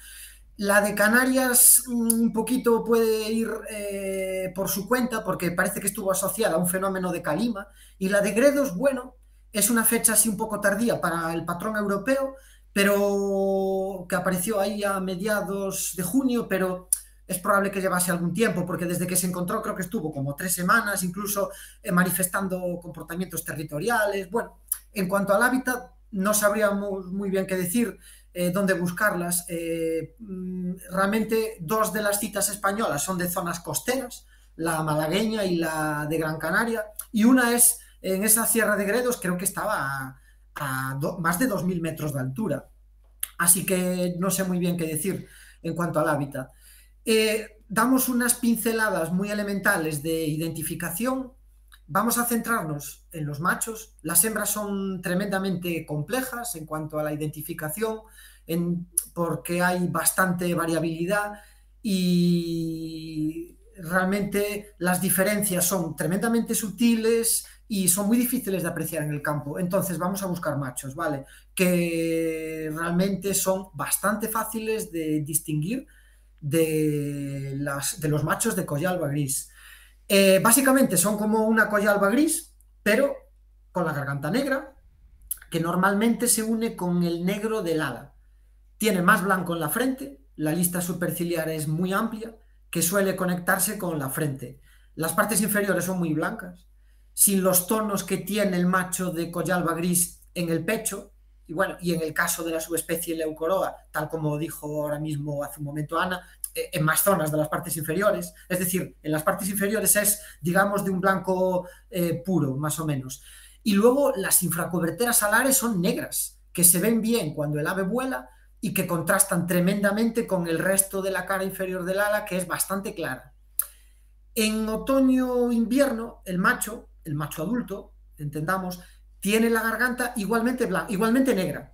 La de Canarias mm, un poquito puede ir eh, por su cuenta porque parece que estuvo asociada a un fenómeno de calima. Y la de Gredos, bueno, es una fecha así un poco tardía para el patrón europeo, pero que apareció ahí a mediados de junio, pero es probable que llevase algún tiempo, porque desde que se encontró creo que estuvo como tres semanas, incluso eh, manifestando comportamientos territoriales. Bueno, en cuanto al hábitat, no sabríamos muy bien qué decir eh, donde dónde buscarlas. Eh, mm, realmente dos de las citas españolas son de zonas costeras, la malagueña y la de Gran Canaria, y una es en esa Sierra de Gredos, creo que estaba a, más de 2.000 metros de altura. Así que no sé muy bien qué decir en cuanto al hábitat. Eh, damos unas pinceladas muy elementales de identificación, Vamos a centrarnos en los machos. Las hembras son tremendamente complejas en cuanto a la identificación, porque hay bastante variabilidad y realmente las diferencias son tremendamente sutiles y son muy difíciles de apreciar en el campo. Entonces vamos a buscar machos, ¿vale? Que realmente son bastante fáciles de distinguir de, de los machos de collalba gris. Eh, básicamente son como una collalba gris, pero con la garganta negra, que normalmente se une con el negro del ala. Tiene más blanco en la frente, la lista superciliar es muy amplia, que suele conectarse con la frente. Las partes inferiores son muy blancas, sin los tonos que tiene el macho de collalba gris en el pecho, y bueno, y en el caso de la subespecie Leucoroa, tal como dijo ahora mismo hace un momento Ana, en más zonas de las partes inferiores. Es decir, en las partes inferiores es, digamos, de un blanco eh, puro, más o menos. Y luego las infracoberteras alares son negras, que se ven bien cuando el ave vuela y que contrastan tremendamente con el resto de la cara inferior del ala, que es bastante clara. En otoño-invierno, el macho, el macho adulto, entendamos, tiene la garganta igualmente, igualmente negra,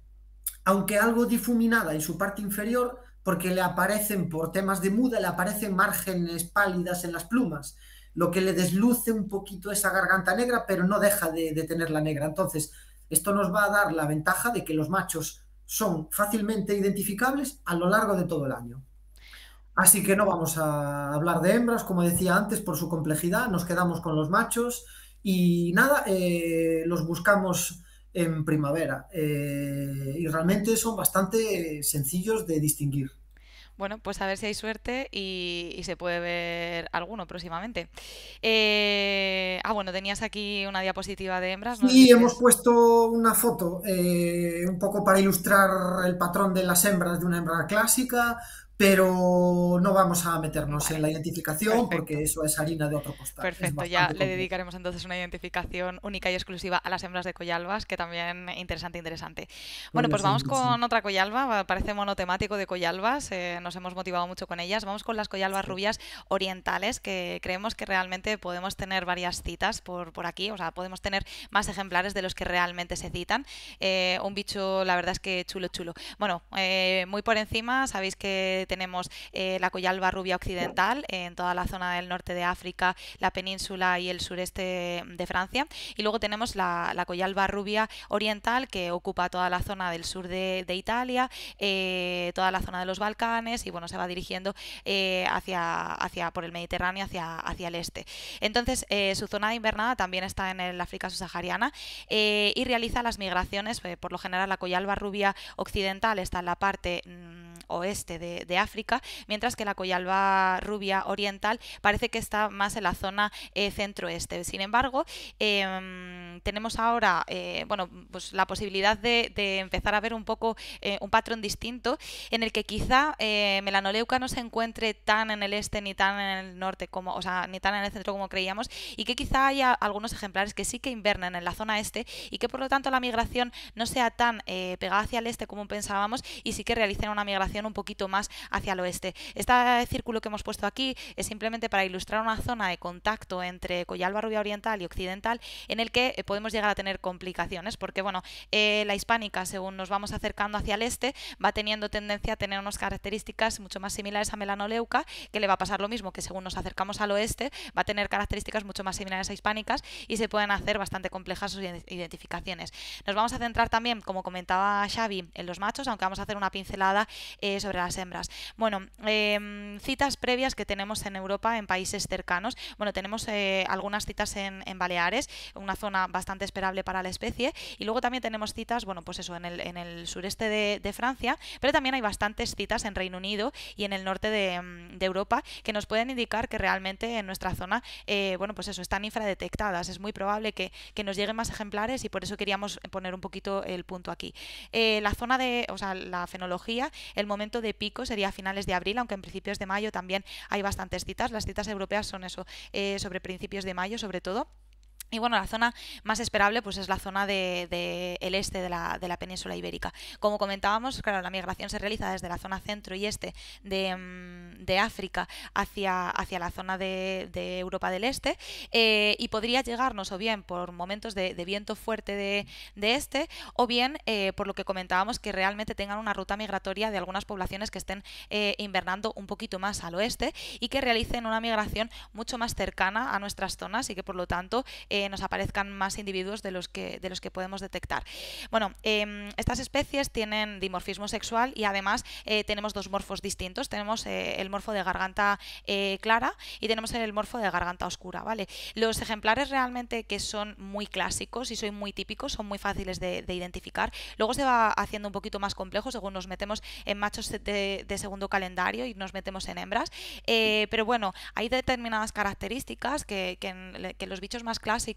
aunque algo difuminada en su parte inferior porque le aparecen por temas de muda, le aparecen márgenes pálidas en las plumas, lo que le desluce un poquito esa garganta negra, pero no deja de, tenerla negra. Entonces, esto nos va a dar la ventaja de que los machos son fácilmente identificables a lo largo de todo el año. Así que no vamos a hablar de hembras, como decía antes, por su complejidad, nos quedamos con los machos y nada, eh, los buscamos en primavera. Eh, y realmente son bastante sencillos de distinguir. Bueno, pues a ver si hay suerte y, se puede ver alguno próximamente. Eh, ah, bueno, tenías aquí una diapositiva de hembras. ¿no? Sí, hemos puesto una foto eh, un poco para ilustrar el patrón de las hembras de una hembra clásica, pero no vamos a meternos en la identificación porque eso es harina de otro costal. Perfecto, ya le dedicaremos entonces una identificación única y exclusiva a las hembras de Coyalbas, que también interesante, interesante. Bueno, pues vamos con otra Coyalba, parece monotemático de Coyalbas, eh, nos hemos motivado mucho con ellas. Vamos con las Coyalbas rubias orientales, que creemos que realmente podemos tener varias citas por, por aquí, o sea, podemos tener más ejemplares de los que realmente se citan. Eh, un bicho, la verdad es que chulo, chulo. Bueno, eh, muy por encima, sabéis que tenemos eh, la collalba rubia occidental en toda la zona del norte de África, la península y el sureste de Francia. Y luego tenemos la, collalba rubia oriental que ocupa toda la zona del sur de, Italia, eh, toda la zona de los Balcanes y bueno, se va dirigiendo eh, hacia, hacia por el Mediterráneo, hacia, hacia el este. Entonces, su zona de invernada también está en el África subsahariana y realiza las migraciones, por lo general la collalba rubia occidental está en la parte mm, oeste de, de África, mientras que la coyalba rubia oriental parece que está más en la zona centroeste. Eh, centro-este. Sin embargo, em, tenemos ahora eh, bueno, pues la posibilidad de, empezar a ver un poco eh, un patrón distinto en el que quizá melanoleuca no se encuentre tan en el este ni tan en el norte como, o sea, ni tan en el centro como creíamos y que quizá haya algunos ejemplares que sí que invernan en la zona este y que por lo tanto la migración no sea tan pegada hacia el este como pensábamos y sí que realicen una migración un poquito más hacia el oeste. Este círculo que hemos puesto aquí es simplemente para ilustrar una zona de contacto entre rubia Oriental y Occidental en el que eh, podemos llegar a tener complicaciones, porque bueno, eh, la hispánica, según nos vamos acercando hacia el este, va teniendo tendencia a tener unas características mucho más similares a melanoleuca, que le va a pasar lo mismo, que según nos acercamos al oeste, va a tener características mucho más similares a hispánicas y se pueden hacer bastante complejas sus identificaciones. Nos vamos a centrar también, como comentaba Xavi, en los machos, aunque vamos a hacer una pincelada eh, sobre las hembras. Bueno, em, citas previas que tenemos en Europa, en países cercanos. Bueno, tenemos eh, algunas citas en, Baleares, una zona bastante esperable para la especie, y luego también tenemos citas, bueno, pues eso, en el, en el sureste de, Francia, pero también hay bastantes citas en Reino Unido y en el norte de, em, Europa que nos pueden indicar que realmente en nuestra zona, eh, bueno, pues eso, están infradetectadas. Es muy probable que, que, nos lleguen más ejemplares y por eso queríamos poner un poquito el punto aquí. Eh, la zona de, o sea, la fenología, el momento de pico sería a finales de abril, aunque en principios de mayo también hay bastantes citas. Las citas europeas son eso, eh, sobre principios de mayo sobre todo. Y bueno, la zona más esperable pues es la zona del de, el este de la, península ibérica. Como comentábamos, claro, la migración se realiza desde la zona centro y este de, mm, África hacia, hacia la zona de, Europa del Este eh, y podría llegarnos o bien por momentos de, viento fuerte de, este o bien eh, por lo que comentábamos que realmente tengan una ruta migratoria de algunas poblaciones que estén eh, invernando un poquito más al oeste y que realicen una migración mucho más cercana a nuestras zonas y que por lo tanto nos aparezcan más individuos de los que, de los que podemos detectar. Bueno, em, estas especies tienen dimorfismo sexual y además eh, tenemos dos morfos distintos. Tenemos eh, el morfo de garganta eh, clara y tenemos el morfo de garganta oscura. ¿vale? Los ejemplares realmente que son muy clásicos y son muy típicos, son muy fáciles de, identificar. Luego se va haciendo un poquito más complejo según nos metemos en machos de, segundo calendario y nos metemos en hembras. pero bueno, hay determinadas características que, que los bichos más clásicos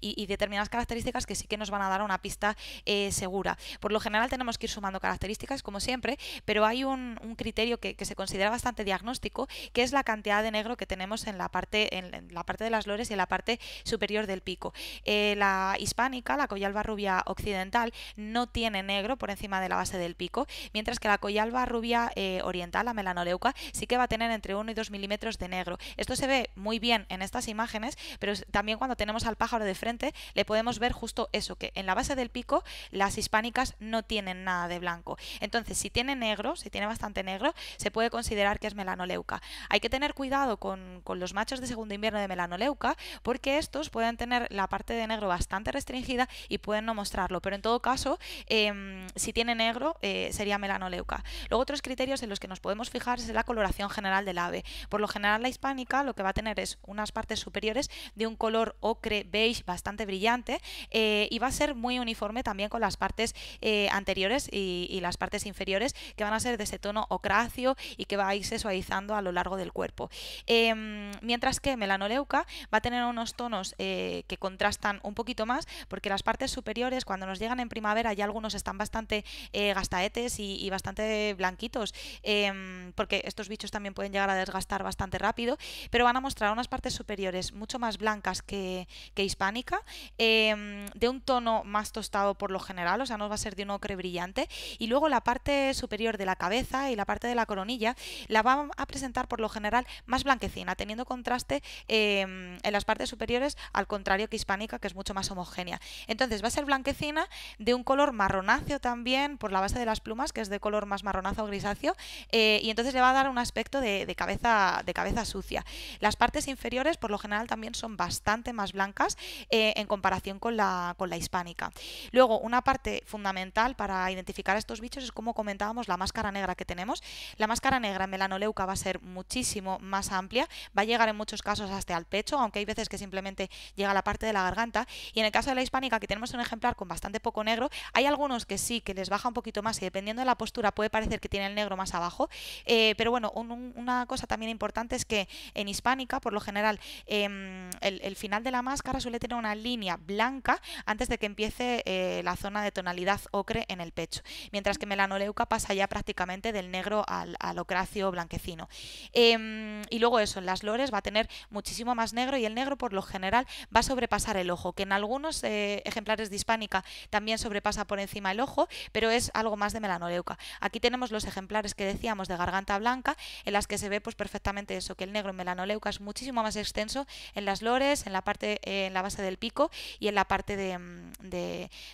y, determinadas características que sí que nos van a dar una pista eh, segura. Por lo general tenemos que ir sumando características, como siempre, pero hay un, criterio que, se considera bastante diagnóstico, que es la cantidad de negro que tenemos en la parte, en, la parte de las lores y en la parte superior del pico. Eh, la hispánica, la collalba rubia occidental, no tiene negro por encima de la base del pico, mientras que la collalba rubia eh, oriental, la melanoleuca, sí que va a tener entre 1 y 2 milímetros de negro. Esto se ve muy bien en estas imágenes, pero también cuando tenemos al pájaro de frente, le podemos ver justo eso, que en la base del pico las hispánicas no tienen nada de blanco. Entonces, si tiene negro, si tiene bastante negro, se puede considerar que es melanoleuca. Hay que tener cuidado con, los machos de segundo invierno de melanoleuca, porque estos pueden tener la parte de negro bastante restringida y pueden no mostrarlo, pero en todo caso, em, si tiene negro, eh, sería melanoleuca. Luego, otros criterios en los que nos podemos fijar es la coloración general del ave. Por lo general, la hispánica lo que va a tener es unas partes superiores de un color ocre beige bastante brillante eh, y va a ser muy uniforme también con las partes eh, anteriores y, las partes inferiores que van a ser de ese tono ocracio y que va a irse suavizando a lo largo del cuerpo. Em, mientras que melanoleuca va a tener unos tonos eh, que contrastan un poquito más porque las partes superiores cuando nos llegan en primavera ya algunos están bastante gastaetes y, bastante blanquitos em, porque estos bichos también pueden llegar a desgastar bastante rápido pero van a mostrar unas partes superiores mucho más blancas que, hispánica, em, de un tono más tostado por lo general, o sea, no va a ser de un ocre brillante. Y luego la parte superior de la cabeza y la parte de la coronilla la van a presentar por lo general más blanquecina, teniendo contraste em, en las partes superiores, al contrario que hispánica, que es mucho más homogénea. Entonces va a ser blanquecina de un color marronáceo también, por la base de las plumas, que es de color más marronazo o grisáceo, eh, y entonces le va a dar un aspecto de, cabeza, de cabeza sucia. Las partes inferiores, por lo general, también son bastante más blancas eh, en comparación con la, hispánica. Luego, una parte fundamental para identificar estos bichos es, como comentábamos, la máscara negra que tenemos. La máscara negra en melanoleuca va a ser muchísimo más amplia, va a llegar en muchos casos hasta el pecho, aunque hay veces que simplemente llega a la parte de la garganta. Y en el caso de la hispánica, que tenemos un ejemplar con bastante poco negro, hay algunos que sí, que les baja un poquito más y dependiendo de la postura puede parecer que tiene el negro más abajo. Eh, pero bueno, una cosa también importante es que en hispánica, por lo general, em, el final de la máscara suele tener una línea blanca antes de que empiece eh, la zona de tonalidad ocre en el pecho, mientras que melanoleuca pasa ya prácticamente del negro al, ocracio blanquecino. Em, y luego eso, en las lores va a tener muchísimo más negro y el negro por lo general va a sobrepasar el ojo, que en algunos eh, ejemplares de hispánica también sobrepasa por encima el ojo, pero es algo más de melanoleuca. Aquí tenemos los ejemplares que decíamos de garganta blanca, en las que se ve pues perfectamente eso, que el negro en melanoleuca es muchísimo más extenso en las lores, en la parte eh, en la base del pico y en la parte de,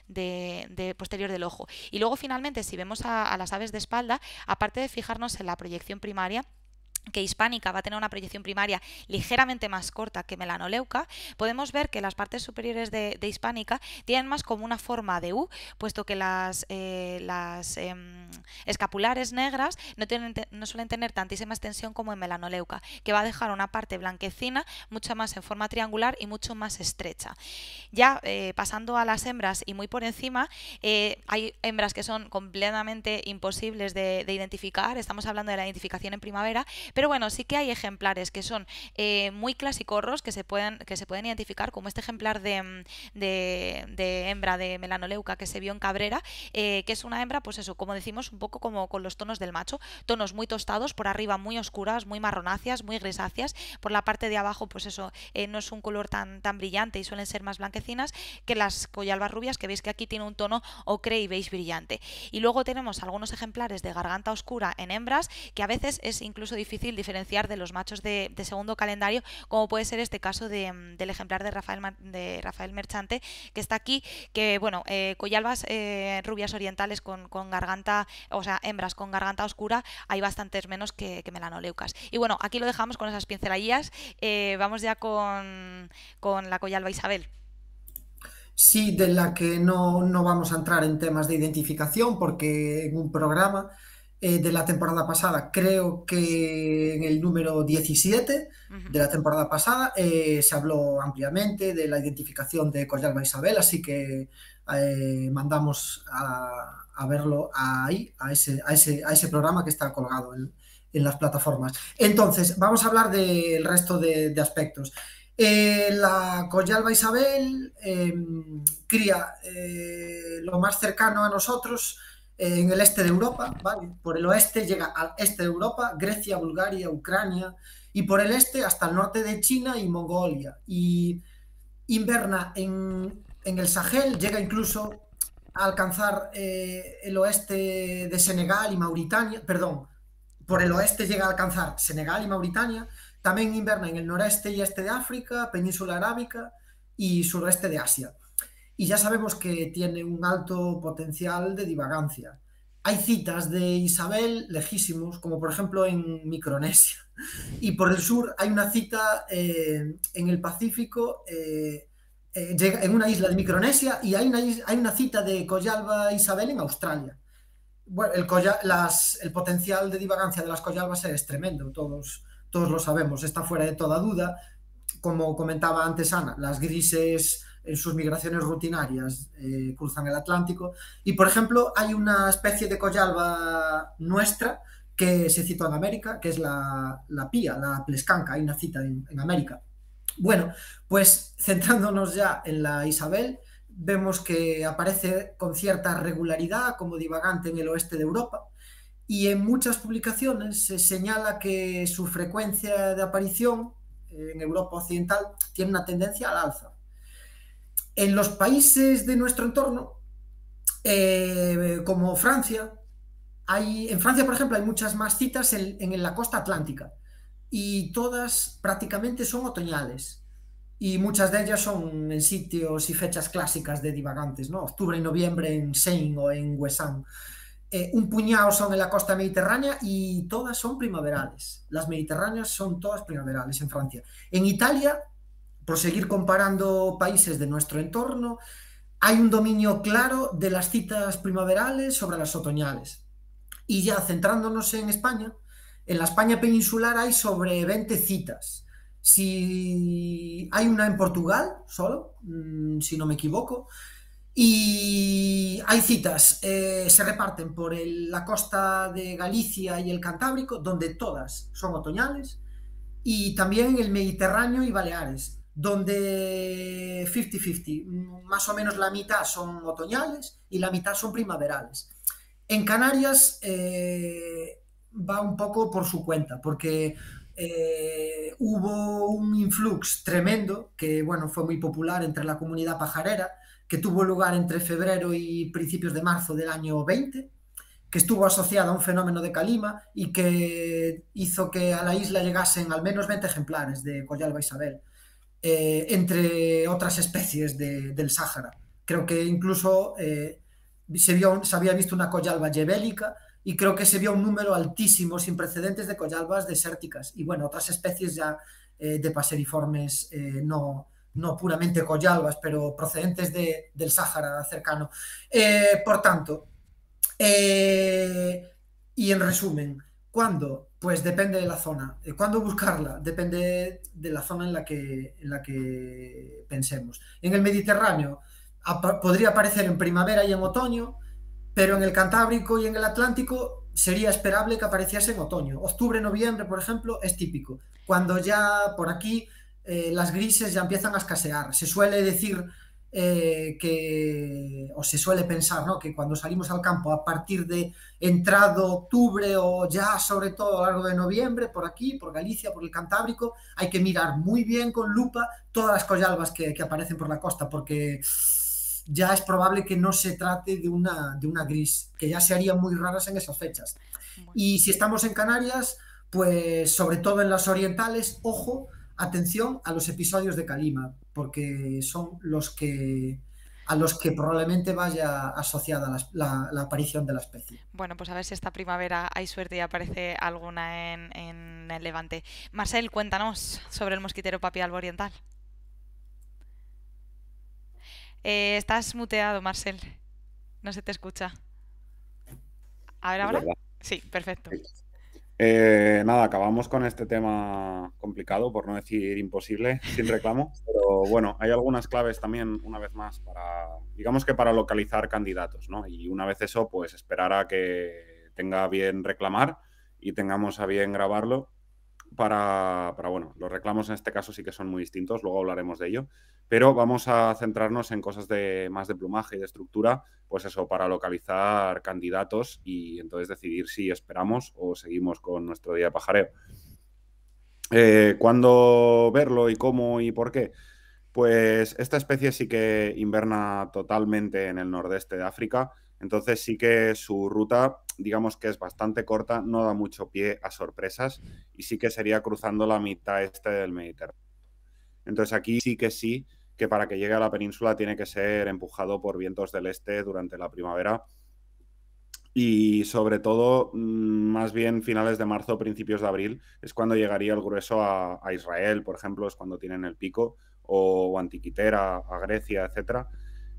mm, posterior del ojo. Y luego finalmente, si vemos a las aves de espalda, aparte de fijarnos en la proyección primaria, que hispánica va a tener una proyección primaria ligeramente más corta que melanoleuca, podemos ver que las partes superiores de, hispánica tienen más como una forma de U, puesto que las, eh, las em, escapulares negras no, tienen, no, suelen tener tantísima extensión como en melanoleuca, que va a dejar una parte blanquecina mucho más en forma triangular y mucho más estrecha. Ya eh, pasando a las hembras y muy por encima, eh, hay hembras que son completamente imposibles de identificar, estamos hablando de la identificación en primavera, pero bueno, sí que hay ejemplares que son eh, muy clásicos que se, pueden, que se pueden identificar, como este ejemplar mm, de, hembra de melanoleuca que se vio en Cabrera, eh, que es una hembra, pues eso, como decimos, un poco como con los tonos del macho, tonos muy tostados, por arriba muy oscuras, muy marronáceas, muy grisáceas, por la parte de abajo, pues eso, eh, no es un color tan, tan brillante y suelen ser más blanquecinas que las collalbas rubias, que veis que aquí tiene un tono ocre y veis brillante. Y luego tenemos algunos ejemplares de garganta oscura en hembras, que a veces es incluso difícil diferenciar de los machos de, segundo calendario, como puede ser este caso mm, del ejemplar de Rafael, de Rafael Merchante, que está aquí, que, bueno, eh, eh, rubias orientales con, con, garganta, o sea, hembras con garganta oscura, hay bastantes menos que, melanoleucas. Y bueno, aquí lo dejamos con esas pinceladillas. Eh, vamos ya con, con la collalba Isabel. Sí, de la que no, no vamos a entrar en temas de identificación porque en un programa eh, de la temporada pasada, creo que en el número 17 de la temporada pasada eh, se habló ampliamente de la identificación de Coyalba Isabel, así que eh, mandamos a, verlo ahí, a ese, a, ese, a ese programa que está colgado en, las plataformas. Entonces, vamos a hablar del resto de, aspectos. la Collalba Isabel em, cría lo más cercano a nosotros en el este de Europa, Por el oeste llega al este de Europa, Grecia, Bulgaria, Ucrania, y por el este hasta el norte de China y Mongolia. Y inverna en, el Sahel, llega incluso a alcanzar eh, el oeste de Senegal y Mauritania, perdón, por el oeste llega a alcanzar Senegal y Mauritania, también inverna en el noreste y este de África, península arábica y sureste de Asia y ya sabemos que tiene un alto potencial de divagancia. Hay citas de Isabel lejísimos, como por ejemplo en Micronesia, y por el sur hay una cita eh, en el Pacífico, eh, eh, en una isla de Micronesia, y hay una, hay una cita de Collalba Isabel en Australia. Bueno, el, las, el potencial de divagancia de las Collalbas es tremendo, todos, todos lo sabemos, está fuera de toda duda. Como comentaba antes Ana, las grises en sus migraciones rutinarias eh, cruzan el Atlántico. Y, por ejemplo, hay una especie de collalba nuestra que se citó en América, que es la, pía, la plescanca, hay una cita en, América. Bueno, pues centrándonos ya en la Isabel, vemos que aparece con cierta regularidad como divagante en el oeste de Europa y en muchas publicaciones se señala que su frecuencia de aparición eh, en Europa Occidental tiene una tendencia al alza. En los países de nuestro entorno, eh, como Francia, hay, en Francia, por ejemplo, hay muchas más citas en, la costa atlántica y todas prácticamente son otoñales y muchas de ellas son en sitios y fechas clásicas de divagantes, ¿no? Octubre y noviembre en Seine o en huesán eh, un puñado son en la costa mediterránea y todas son primaverales. Las mediterráneas son todas primaverales en Francia. En Italia proseguir comparando países de nuestro entorno, hay un dominio claro de las citas primaverales sobre las otoñales. Y ya centrándonos en España, en la España peninsular hay sobre 20 citas. Si hay una en Portugal solo, mm, si no me equivoco, y hay citas, eh, se reparten por la costa de Galicia y el Cantábrico, donde todas son otoñales, y también en el Mediterráneo y Baleares donde 50-50, más o menos la mitad son otoñales y la mitad son primaverales. En Canarias eh, va un poco por su cuenta, porque eh, hubo un influx tremendo, que fue muy popular entre la comunidad pajarera, que tuvo lugar entre febrero y principios de marzo del año 20, que estuvo asociada a un fenómeno de calima y que hizo que a la isla llegasen al menos 20 ejemplares de Coyalba Isabel. Eh, entre otras especies del Sáhara. Creo que incluso eh, se, había visto una collalba yebélica y creo que se vio un número altísimo, sin precedentes, de collalbas desérticas y bueno, otras especies ya eh, de paseriformes no, no puramente collalbas, pero procedentes del Sáhara cercano. por tanto, y en resumen, cuando pues depende de la zona. Eh, ¿Cuándo buscarla? Depende de la zona en la que, en la que pensemos. En el Mediterráneo podría aparecer en primavera y en otoño, pero en el Cantábrico y en el Atlántico sería esperable que apareciese en otoño. Octubre, noviembre, por ejemplo, es típico. Cuando ya por aquí eh, las grises ya empiezan a escasear. Se suele decir eh, que, o se suele pensar, que cuando salimos al campo a partir de entrado octubre o ya sobre todo a lo largo de noviembre, por aquí, por Galicia, por el Cantábrico, hay que mirar muy bien con lupa todas las collalvas que, aparecen por la costa, porque ya es probable que no se trate de una, de una gris, que ya se harían muy raras en esas fechas. Y si estamos en Canarias, pues sobre todo en las orientales, ojo, atención a los episodios de calima, porque son los que a los que probablemente vaya asociada la, aparición de la especie. Bueno, pues a ver si esta primavera hay suerte y aparece alguna en, el Levante. Marcel, cuéntanos sobre el mosquitero papi oriental. Eh, estás muteado, Marcel. No se te escucha. A ver, ahora. Sí, perfecto. Eh, nada, acabamos con este tema complicado, por no decir imposible, sin reclamo, [laughs] pero bueno, hay algunas claves también, una vez más, para, digamos que para localizar candidatos, ¿no? Y una vez eso, pues esperar a que tenga bien reclamar y tengamos a bien grabarlo para, bueno, los reclamos en este caso sí que son muy distintos, luego hablaremos de ello, pero vamos a centrarnos en cosas de más de plumaje y de estructura, pues eso, para localizar candidatos y entonces decidir si esperamos o seguimos con nuestro día de pajareo. Eh, ¿Cuándo verlo y cómo y por qué? Pues esta especie sí que inverna totalmente en el nordeste de África entonces sí que su ruta, digamos que es bastante corta, no da mucho pie a sorpresas y sí que sería cruzando la mitad este del Mediterráneo. Entonces aquí sí que sí, que para que llegue a la península tiene que ser empujado por vientos del este durante la primavera y sobre todo mm, más bien finales de marzo, o principios de abril, es cuando llegaría el grueso a, Israel, por ejemplo, es cuando tienen el pico, o, o Antiquitera, a Grecia, etcétera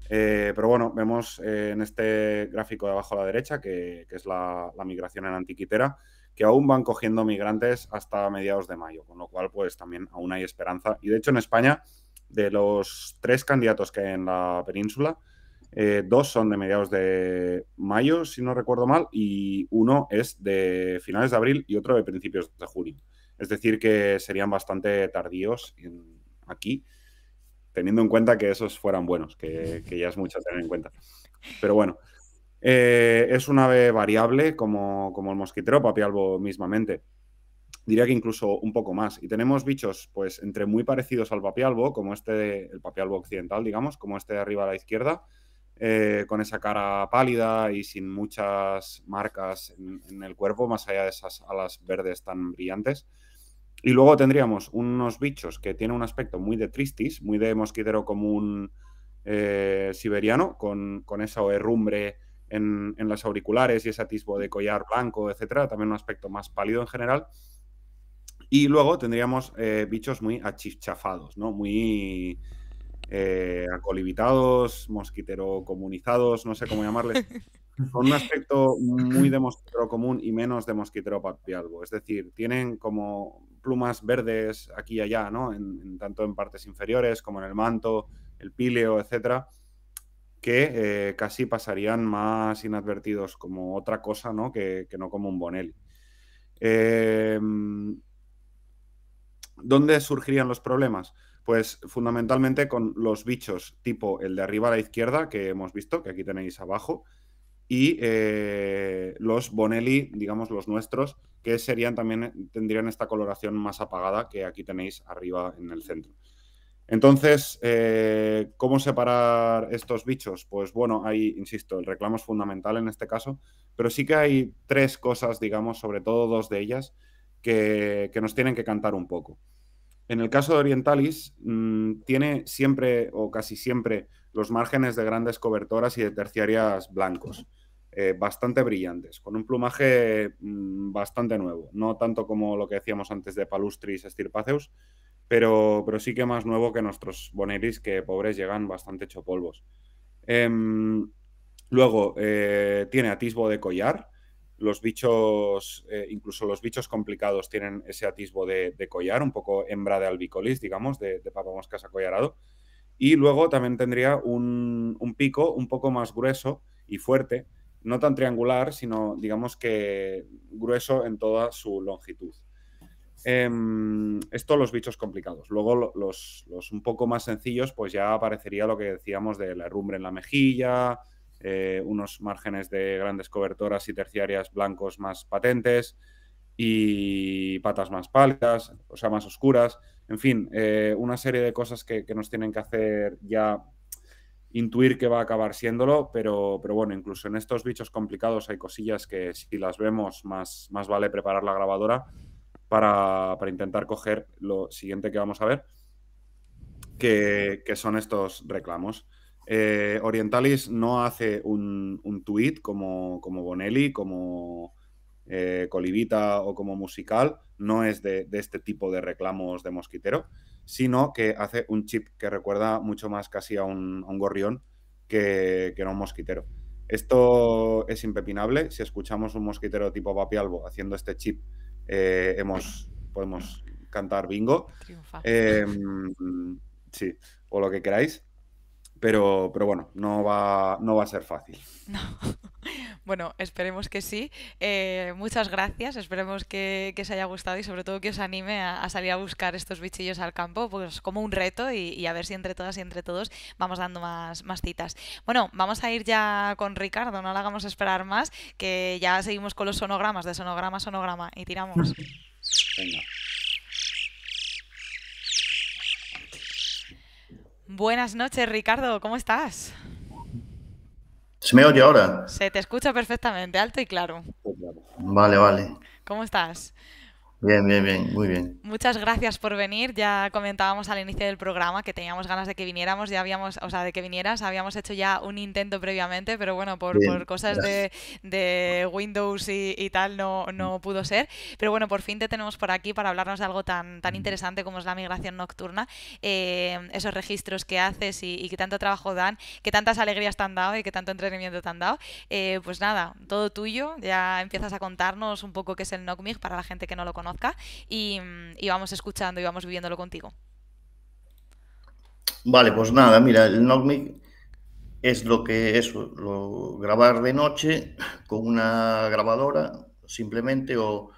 eh, pero bueno, vemos eh, en este gráfico de abajo a la derecha, que, es la, migración en Antiquitera, que aún van cogiendo migrantes hasta mediados de mayo, con lo cual pues también aún hay esperanza. Y de hecho en España, de los tres candidatos que hay en la península, eh, dos son de mediados de mayo, si no recuerdo mal, y uno es de finales de abril y otro de principios de junio. Es decir, que serían bastante tardíos aquí teniendo en cuenta que esos fueran buenos, [laughs] que, ya es mucho tener en cuenta. Pero bueno, eh, es un ave variable como, el mosquitero papialbo mismamente. Diría que incluso un poco más. Y tenemos bichos, pues, entre muy parecidos al papialbo, como este, el papialbo occidental, digamos, como este de arriba a la izquierda, eh, con esa cara pálida y sin muchas marcas en, el cuerpo, más allá de esas alas verdes tan brillantes. Y luego tendríamos unos bichos que tienen un aspecto muy de tristis, muy de mosquitero común eh, siberiano, con, esa herrumbre en, las auriculares y ese atisbo de collar blanco, etcétera, también un aspecto más pálido en general. Y luego tendríamos eh, bichos muy achichafados, ¿no? Muy eh, acolivitados, mosquitero comunizados, no sé cómo llamarles. [laughs] con un aspecto muy de mosquitero común y menos de mosquitero papialbo. Es decir, tienen como plumas verdes aquí y allá, ¿no? En, tanto en partes inferiores como en el manto, el píleo, etcétera, que eh, casi pasarían más inadvertidos como otra cosa, ¿no? Que, no como un bonel em, ¿Dónde surgirían los problemas? Pues fundamentalmente con los bichos tipo el de arriba a la izquierda que hemos visto, que aquí tenéis abajo, y eh, los Bonelli, digamos los nuestros, que serían también, tendrían esta coloración más apagada que aquí tenéis arriba en el centro. Entonces, eh, ¿cómo separar estos bichos? Pues bueno, ahí insisto, el reclamo es fundamental en este caso, pero sí que hay tres cosas, digamos, sobre todo dos de ellas, que, nos tienen que cantar un poco. En el caso de Orientalis, mm, tiene siempre o casi siempre los márgenes de grandes cobertoras y de terciarias blancos, eh, bastante brillantes, con un plumaje mm, bastante nuevo, no tanto como lo que decíamos antes de Palustris estirpaceus, pero, sí que más nuevo que nuestros Boneris, que pobres llegan bastante hecho em, luego eh, tiene atisbo de collar. Los bichos, eh, incluso los bichos complicados, tienen ese atisbo de, collar, un poco hembra de albicolis, digamos, de, de papamoscas acollarado. Y luego también tendría un, pico un poco más grueso y fuerte, no tan triangular, sino digamos que grueso en toda su longitud. Em, esto los bichos complicados. Luego los, los, un poco más sencillos, pues ya aparecería lo que decíamos de la herrumbre en la mejilla, eh, unos márgenes de grandes cobertoras y terciarias blancos más patentes y patas más pálidas, o sea, más oscuras. En fin, eh, una serie de cosas que, nos tienen que hacer ya intuir que va a acabar siéndolo, pero, pero bueno, incluso en estos bichos complicados hay cosillas que si las vemos más, más vale preparar la grabadora para, intentar coger lo siguiente que vamos a ver, que, son estos reclamos. Eh, Orientalis no hace un, un tuit como, como Bonelli, como eh, colibita o como musical, no es de, este tipo de reclamos de mosquitero, sino que hace un chip que recuerda mucho más casi a un, gorrión que, a un mosquitero. Esto es impepinable. Si escuchamos un mosquitero tipo Papi Albo haciendo este chip, eh, hemos, podemos cantar bingo. Em, sí, o lo que queráis. Pero, pero bueno, no va, no va a ser fácil. No. Bueno, esperemos que sí. Eh, muchas gracias, esperemos que, que, os haya gustado y sobre todo que os anime a, salir a buscar estos bichillos al campo, pues como un reto y, a ver si entre todas y entre todos vamos dando más, citas. Bueno, vamos a ir ya con Ricardo, no lo hagamos esperar más, que ya seguimos con los sonogramas, de sonograma a sonograma, y tiramos. Buenas noches, Ricardo, ¿cómo estás? ¿Se me oye ahora? Se te escucha perfectamente, alto y claro. Vale, vale. ¿Cómo estás? Bien, bien, bien, muy bien. Muchas gracias por venir. Ya comentábamos al inicio del programa que teníamos ganas de que viniéramos, ya habíamos, o sea, de que vinieras. Habíamos hecho ya un intento previamente, pero bueno, por, cosas de, de, Windows y, y tal no, no, mm. pudo ser. Pero bueno, por fin te tenemos por aquí para hablarnos de algo tan, tan mm. interesante como es la migración nocturna, eh, esos registros que haces y, que tanto trabajo dan, que tantas alegrías te han dado y que tanto entretenimiento te han dado. Eh, pues nada, todo tuyo. Ya empiezas a contarnos un poco qué es el NOCMIG para la gente que no lo conoce Mm, y, vamos escuchando y vamos viviéndolo contigo. Vale, pues nada, mira, el NOCMIC es lo que es grabar de noche con una grabadora simplemente o,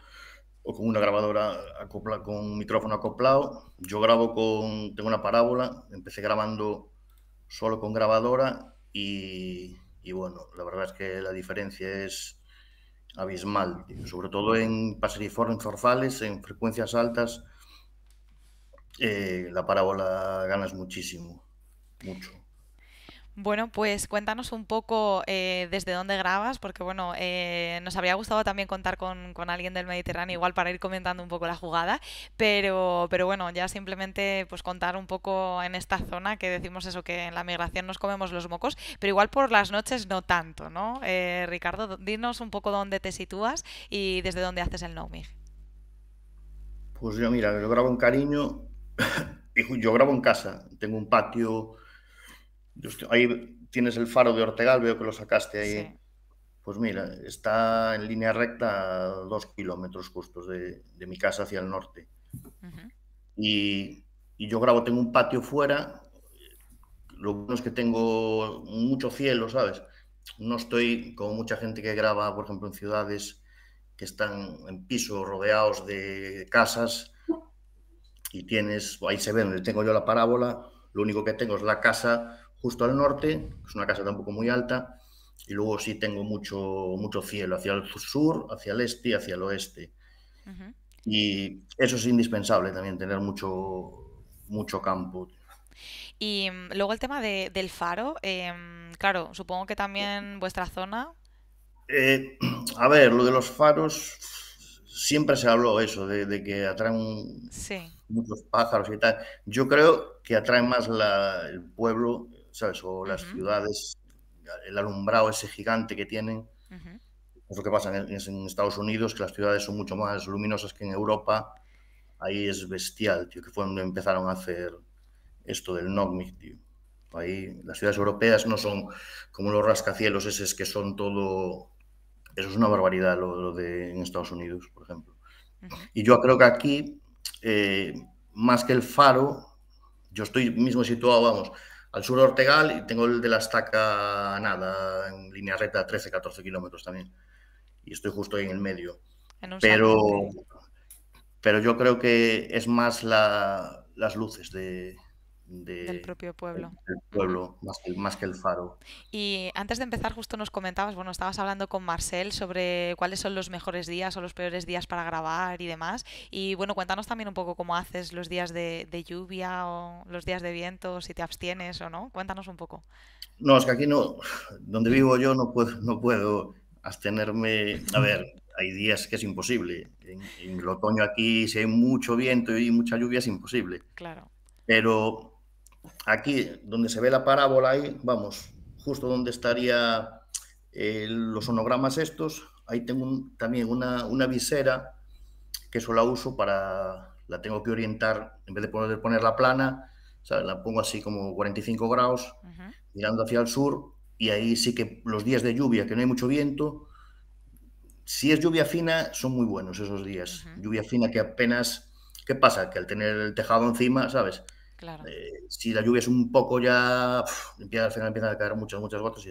o con una grabadora acopla, con un micrófono acoplado. Yo grabo con, tengo una parábola, empecé grabando solo con grabadora y bueno, la verdad es que la diferencia es abismal, sobre todo en paseriformes forfales en frecuencias altas, eh, la parábola ganas muchísimo, mucho. Bueno, pues cuéntanos un poco eh, desde dónde grabas, porque bueno, eh, nos habría gustado también contar con, alguien del Mediterráneo, igual para ir comentando un poco la jugada, pero, pero bueno, ya simplemente pues contar un poco en esta zona que decimos eso, que en la migración nos comemos los mocos, pero igual por las noches no tanto, ¿no? Eh, Ricardo, dinos un poco dónde te sitúas y desde dónde haces el Nomig. Pues yo, mira, yo grabo en cariño, [coughs] yo grabo en casa, tengo un patio ahí tienes el faro de Ortegal, veo que lo sacaste ahí. Pues mira, está en línea recta a dos kilómetros justos de, mi casa hacia el norte. y, yo grabo, tengo un patio fuera. Lo bueno es que tengo mucho cielo, ¿sabes? No estoy como mucha gente que graba, por ejemplo, en ciudades que están en pisos rodeados de casas y tienes, ahí se ve tengo yo la parábola, lo único que tengo es la casa justo al norte, es una casa tampoco muy alta, y luego sí tengo mucho, mucho cielo hacia el sur, hacia el este y hacia el oeste. Y eso es indispensable también, tener mucho, mucho campo. Y mm, luego el tema del faro, em, claro, supongo que también vuestra zona. Eh, [clears throat] a ver, lo de los faros, siempre se habló eso, de, que atraen muchos pájaros y tal. Yo creo que atraen más el pueblo, ¿sabes? O las ciudades, el alumbrado ese gigante que tienen. Eso Es lo que pasa en, Estados Unidos, que las ciudades son mucho más luminosas que en Europa. Ahí es bestial, tío, que fue donde empezaron a hacer esto del NOCMIC, tío. Ahí las ciudades europeas no son como los rascacielos, esos que son todo... Eso es una barbaridad lo, de en Estados Unidos, por ejemplo. Y yo creo que aquí, eh, más que el faro, yo estoy mismo situado, vamos, al sur de Ortegal y tengo el de la estaca nada, en línea recta, 13-14 kilómetros también. Y estoy justo ahí en el medio. pero, pero yo creo que es más las luces de, del propio pueblo. Del pueblo, más que, el faro. Y antes de empezar, justo nos comentabas, bueno, estabas hablando con Marcel sobre cuáles son los mejores días o los peores días para grabar y demás. Y bueno, cuéntanos también un poco cómo haces los días de, lluvia o los días de viento, si te abstienes o no. Cuéntanos un poco. No, es que aquí no, donde vivo yo no puedo, no puedo abstenerme. A ver, hay días que es imposible. En, en el otoño aquí, si hay mucho viento y mucha lluvia, es imposible. Claro. Pero aquí donde se ve la parábola, ahí, vamos, justo donde estaría eh, los onogramas estos, ahí tengo también una, una, visera que eso la uso para, la tengo que orientar, en vez de poner, ponerla plana, la pongo así como 45 grados, mirando hacia el sur, y ahí sí que los días de lluvia, que no hay mucho viento, si es lluvia fina, son muy buenos esos días. Lluvia fina que apenas, ¿qué pasa? Que al tener el tejado encima, ¿sabes? Claro. Eh, si la lluvia es un poco ya, empieza, al final empiezan a caer muchas, muchas gotas y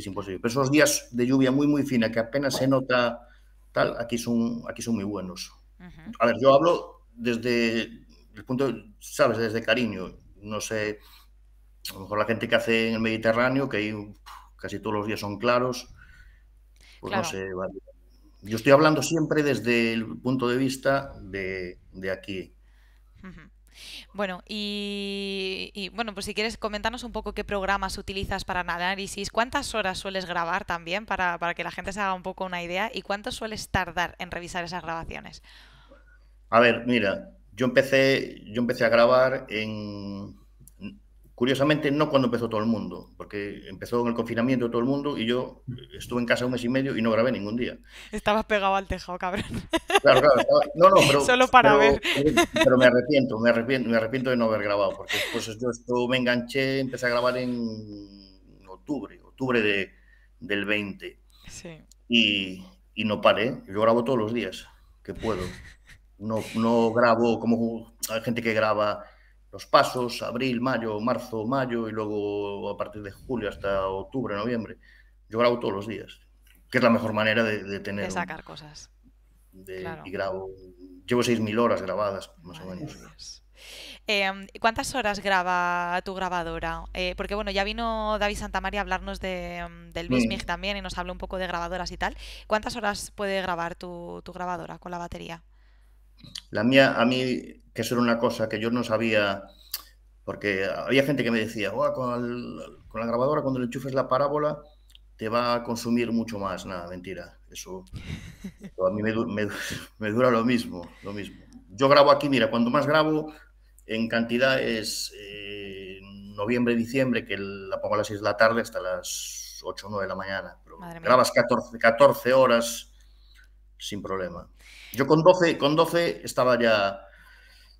es, imposible. Pero esos días de lluvia muy, muy fina, que apenas se nota tal, aquí son, aquí son muy buenos. A ver, yo hablo desde el punto, sabes, desde cariño. No sé, a lo mejor la gente que hace en el Mediterráneo, que ahí casi todos los días son claros, pues no sé, Yo estoy hablando siempre desde el punto de vista de, de aquí. Uh bueno, y, bueno, pues si quieres comentarnos un poco qué programas utilizas para análisis, cuántas horas sueles grabar también para, para que la gente se haga un poco una idea y cuánto sueles tardar en revisar esas grabaciones. A ver, mira, yo empecé, yo empecé a grabar en, Curiosamente, no cuando empezó todo el mundo, porque empezó con el confinamiento todo el mundo y yo estuve en casa un mes y medio y no grabé ningún día. Estabas pegado al tejado, cabrón. Claro, claro. No, no, pero. [laughs] Solo para ver. Eh, pero me arrepiento, me arrepiento, de no haber grabado, porque después pues, yo me enganché, empecé a grabar en octubre, octubre del 20. Sí. Y, no paré, yo grabo todos los días que puedo. No, no grabo como hay gente que graba los pasos, abril, mayo, marzo, mayo, y luego a partir de julio hasta octubre, noviembre. Yo grabo todos los días, que es la mejor manera de, tener... De sacar cosas. Y grabo... Llevo 6.000 horas grabadas, más o menos. Em, ¿Cuántas horas graba tu grabadora? Eh, porque bueno, ya vino David Santamaría a hablarnos de, em, del Bismig mm. también y nos habló un poco de grabadoras y tal. ¿Cuántas horas puede grabar tu grabadora con la batería? La mía, a mí, que eso era una cosa que yo no sabía, porque había gente que me decía, con, la grabadora cuando le enchufes la parábola te va a consumir mucho más. Nada, mentira. Eso [laughs] a mí me, dura lo mismo, lo mismo. Yo grabo aquí, mira, cuando más grabo en cantidad es eh, noviembre, diciembre, que la pongo a las 6 de la tarde hasta las 8 o 9 de la mañana. grabas 14, 14 horas sin problema. Yo con 12, con 12 estaba ya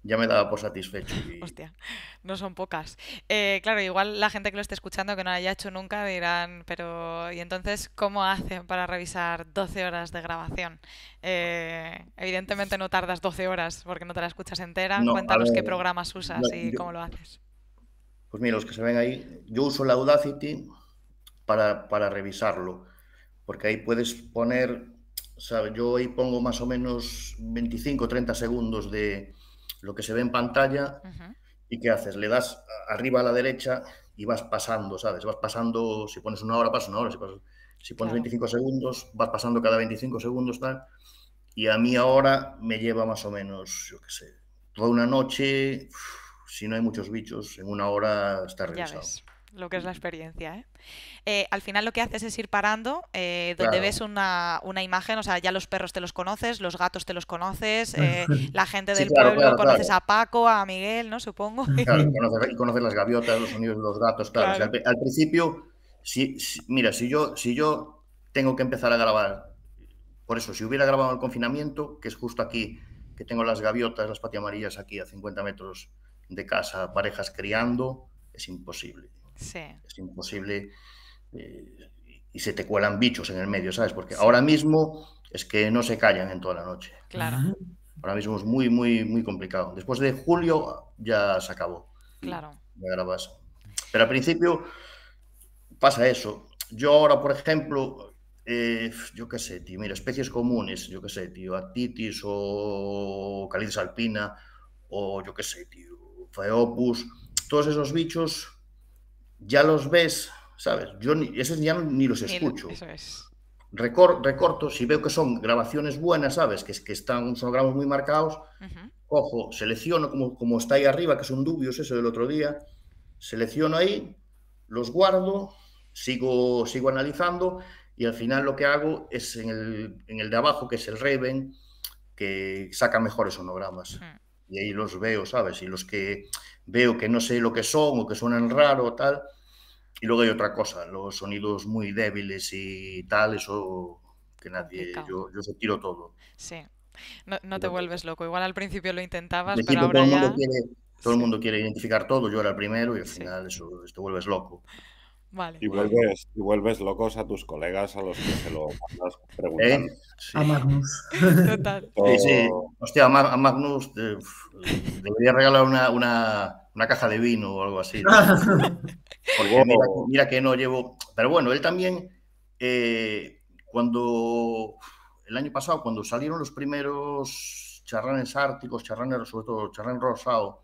ya me daba por satisfecho. Hostia, no son pocas. Eh, claro, igual la gente que lo esté escuchando, que no lo haya hecho nunca, dirán, pero ¿y entonces cómo hacen para revisar 12 horas de grabación? Eh, evidentemente no tardas 12 horas porque no te la escuchas entera. Cuéntanos qué programas usas y cómo lo haces. Pues mira, los que se ven ahí, yo uso la Audacity para, para revisarlo, porque ahí puedes poner yo ahí pongo más o menos 25, 30 segundos de lo que se ve en pantalla. ¿Y qué haces? Le das arriba a la derecha y vas pasando, ¿sabes? Vas pasando, si pones una hora, pasa una hora. Si, pones 25 segundos, vas pasando cada 25 segundos, tal. Y a mí ahora me lleva más o menos, yo qué sé, toda una noche, si no hay muchos bichos, en una hora está revisado lo que es la experiencia. ¿eh? ¿eh? al final lo que haces es ir parando eh, donde ves una, imagen, o sea, ya los perros te los conoces, los gatos te los conoces, [laughs] eh, la gente del pueblo conoces a Paco, a Miguel, ¿no? Supongo. [laughs] y conoces, las gaviotas, los gatos, claro. al, principio, si, mira, si yo, si yo tengo que empezar a grabar, por eso, si hubiera grabado el confinamiento, que es justo aquí, que tengo las gaviotas, las amarillas aquí a 50 metros de casa, parejas criando, es imposible es imposible. Eh, y se te cuelan bichos en el medio, ¿sabes? Porque ahora mismo es que no se callan en toda la noche. Claro. Ahora mismo es muy, muy, muy complicado. Después de julio ya se acabó. Claro. grabas. Pero al principio pasa eso. Yo ahora, por ejemplo, eh, yo qué sé, tío, mira, especies comunes, yo qué sé, tío, actitis o calidis alpina o yo qué sé, tío, faeopus, todos esos bichos ya los ves, ¿sabes? Yo ni, esos ya ni los escucho. recorto, si veo que son grabaciones buenas, ¿sabes? Que, que están sonogramas muy marcados, ojo, selecciono como, está ahí arriba, que son dubios, eso del otro día, selecciono ahí, los guardo, sigo, sigo analizando y al final lo que hago es en el, de abajo, que es el Reven, que saca mejores sonogramas. Y ahí los veo, ¿sabes? Y los que veo que no sé lo que son o que suenan raro o tal. Y luego hay otra cosa, los sonidos muy débiles y tal, eso que nadie, yo, yo se tiro todo. Sí, no, no te vuelves loco. Igual al principio lo intentabas, pero ahora todo el mundo Quiere, identificar todo, yo era el primero y al final eso, te vuelves loco. Y vuelves, y vuelves locos a tus colegas a los que se lo mandas [laughs] preguntando. Eh, a Magnus. [laughs] Total. Sí, Hostia, a Magnus eh, debería regalar una, una, una, caja de vino o algo así. [laughs] Porque mira, que no llevo. Pero bueno, él también, eh, cuando el año pasado, cuando salieron los primeros charranes árticos, charranes, sobre todo charrán rosado,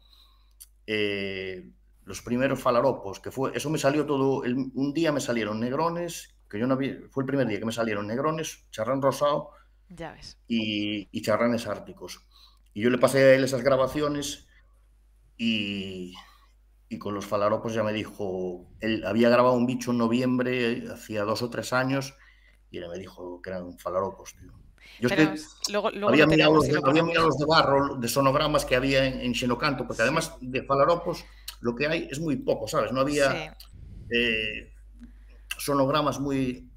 eh, los primeros falaropos, que fue, eso me salió todo, un día me salieron negrones, que yo no había, fue el primer día que me salieron negrones, charrán rosado ya ves. Y, charranes árticos. Y yo le pasé a él esas grabaciones y, y con los falaropos ya me dijo, él había grabado un bicho en noviembre, hacía dos o tres años, y él me dijo que eran falaropos, tío. Yo había, mirado, los, de barro, de sonogramas que había en, en Xenocanto, porque además de falaropos lo que hay es muy poco, ¿sabes? No había eh, sonogramas muy...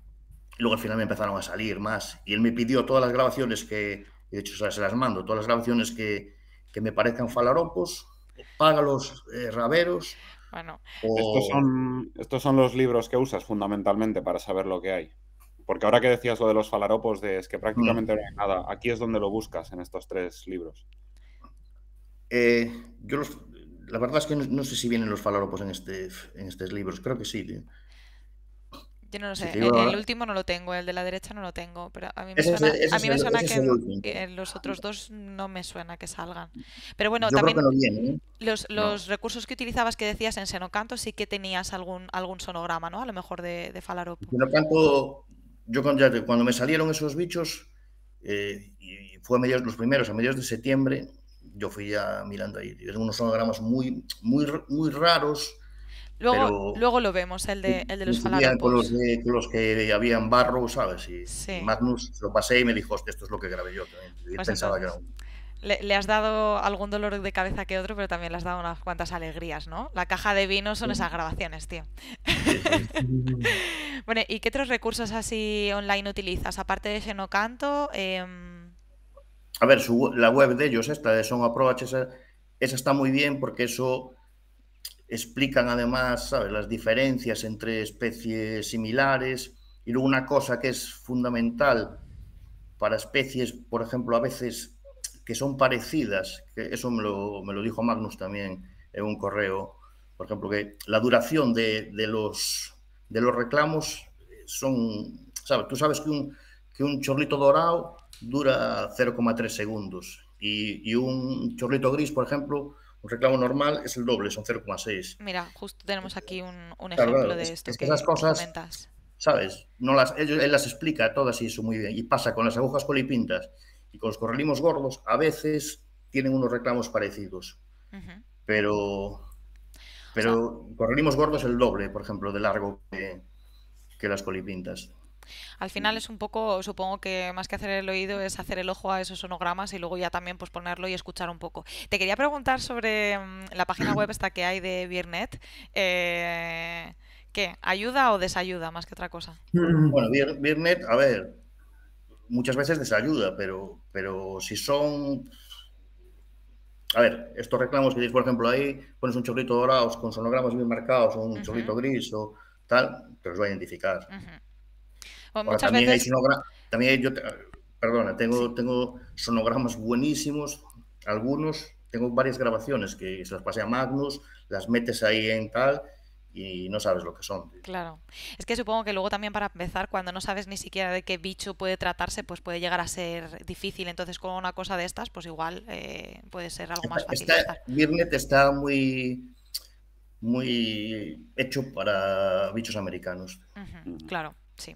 luego al final me empezaron a salir más. Y él me pidió todas las grabaciones que, de hecho se las mando, todas las grabaciones que, me parezcan falaropos, paga los eh, raveros. Bueno, estos, son, estos son los libros que usas fundamentalmente para saber lo que hay. Porque ahora que decías lo de los falaropos, de, es que prácticamente no hay nada. Aquí es donde lo buscas en estos tres libros. Eh, yo los, la verdad es que no, sé si vienen los falaropos en, este, en estos libros, creo que sí, tío. Yo no lo sé, el, último no lo tengo, el de la derecha no lo tengo, pero a mí me suena, que, los otros dos no me suena que salgan. Pero bueno, también ¿eh? los, recursos que utilizabas que decías en Senocanto sí que tenías algún, algún sonograma, ¿no? A lo mejor de, falaropos. Falaropo. Senocanto, yo cuando, cuando me salieron esos bichos, eh, y fue a los primeros, a mediados de septiembre, yo fui ya mirando ahí. es unos sonogramas muy, muy, muy raros. Luego, luego lo vemos, el de, el de los falangos. los, con los que habían barro, ¿sabes? Y Magnus lo pasé y me dijo, esto es lo que grabé yo. También. Pues pensaba que era un... le, has dado algún dolor de cabeza que otro, pero también le has dado unas cuantas alegrías, ¿no? La caja de vino son esas grabaciones, tío. [laughs] bueno, ¿y qué otros recursos así online utilizas? Aparte de Xenocanto, eh, a ver, la web de ellos, esta de Son Approach, esa, está muy bien porque eso explican además ¿sabes? las diferencias entre especies similares y luego una cosa que es fundamental para especies, por ejemplo, a veces que son parecidas, que eso me lo, me lo dijo Magnus también en un correo, por ejemplo, que la duración de, los, de los reclamos son, ¿sabes? Tú sabes que un, que un chorlito dorado dura 0,3 segundos y, un chorrito gris, por ejemplo, un reclamo normal es el doble, son 0,6. Mira, justo tenemos aquí un, ejemplo de esto es que, esas cosas, ¿Sabes? No las, él, las explica todas y eso muy bien. Y pasa con las agujas colipintas y con los correlimos gordos, a veces tienen unos reclamos parecidos. Pero, pero correlimos gordos el doble, por ejemplo, de largo que, que las colipintas. Al final es un poco, supongo que más que hacer el oído es hacer el ojo a esos sonogramas y luego ya también pues ponerlo y escuchar un poco. Te quería preguntar sobre mm, la página web esta que hay de Birnet. Eh, ¿Qué? ¿Ayuda o desayuda más que otra cosa? Mm, bueno, Birnet, a ver, muchas veces desayuda, pero, pero si son... A ver, estos reclamos que dices, por ejemplo, ahí pones un chorrito dorado con sonogramas bien marcados o un chorrito gris o tal, te los va a identificar también hay perdona, tengo, sonogramas buenísimos, algunos, tengo varias grabaciones que se las pasé a Magnus, las metes ahí en tal y no sabes lo que son. Claro. Es que supongo que luego también para empezar, cuando no sabes ni siquiera de qué bicho puede tratarse, pues puede llegar a ser difícil. Entonces con una cosa de estas, pues igual eh, puede ser algo más fácil. Birnet está muy, muy hecho para bichos americanos. Claro, sí.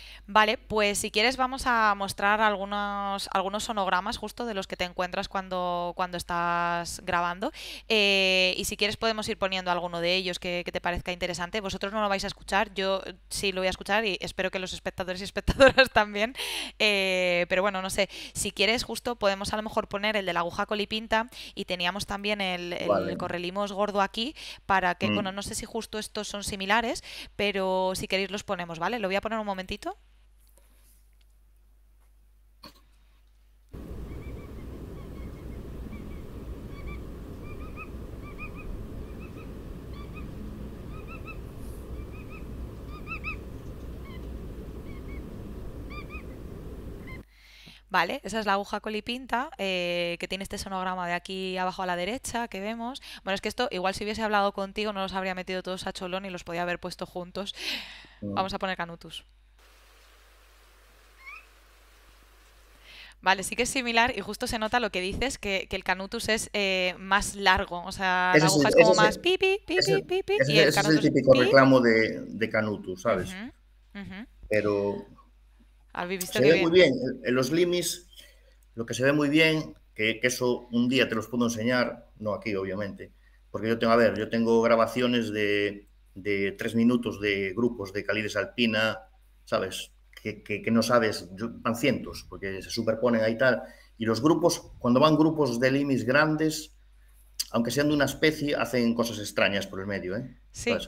Vale, pues si quieres vamos a mostrar algunos, algunos sonogramas justo de los que te encuentras cuando, cuando estás grabando. Eh, y si quieres podemos ir poniendo alguno de ellos que, te parezca interesante. Vosotros no lo vais a escuchar, yo sí lo voy a escuchar y espero que los espectadores y espectadoras [laughs] también. Eh, pero bueno, no sé, si quieres justo podemos a lo mejor poner el de la aguja colipinta y teníamos también el, el correlimos gordo aquí para que, mm. bueno, no sé si justo estos son similares, pero si queréis los ponemos, ¿vale? Lo voy a poner un momentito. ¿vale? Esa es la aguja colipinta eh, que tiene este sonograma de aquí abajo a la derecha que vemos. Bueno, es que esto, igual si hubiese hablado contigo, no los habría metido todos a cholón y los podía haber puesto juntos. Mm. Vamos a poner Canutus. Vale, sí que es similar y justo se nota lo que dices, que, que el canutus es eh, más largo, o sea, la aguja es, como más pipi, pipi, pipi, y es el típico reclamo de, canutus, ¿sabes? Pero Ah, se ve muy bien en los limis, lo que se ve muy bien, que, eso un día te los puedo enseñar, no aquí obviamente, porque yo tengo, a ver, yo tengo grabaciones de, de tres minutos de grupos de Calides Alpina, ¿sabes? Que, no sabes, van cientos, porque se superponen ahí tal. Y los grupos, cuando van grupos de limis grandes, aunque sean de una especie, hacen cosas extrañas por el medio, ¿eh?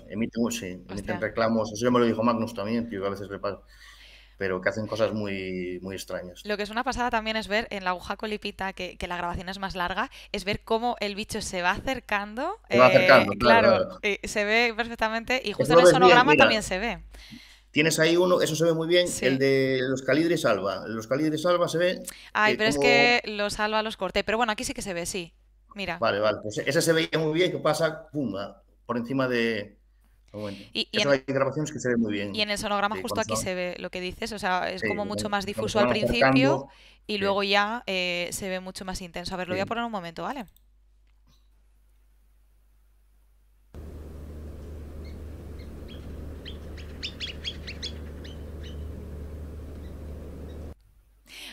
emiten, reclamos. Eso ya me lo dijo Magnus también, tío, a veces le pero que hacen cosas muy, muy extrañas. Lo que es una pasada también es ver en la aguja colipita, que, que la grabación es más larga, es ver cómo el bicho se va acercando. Se va acercando, eh, claro. Eh, se ve perfectamente y justo en el sonograma también se ve. Tienes ahí uno, eso se ve muy bien, el de los calidres alba. Los calidres alba se ve. Ay, eh, pero es que los alba los corté. Pero bueno, aquí sí que se ve, sí. Mira. Vale, vale. Pues ese se veía muy bien que pasa, pum, por encima de, y, en, hay grabaciones que se muy bien. Y en el sonograma justo aquí se ve lo que dices, o sea, es como mucho más difuso al principio y luego ya eh, se ve mucho más intenso. A ver, lo voy a poner un momento, ¿vale?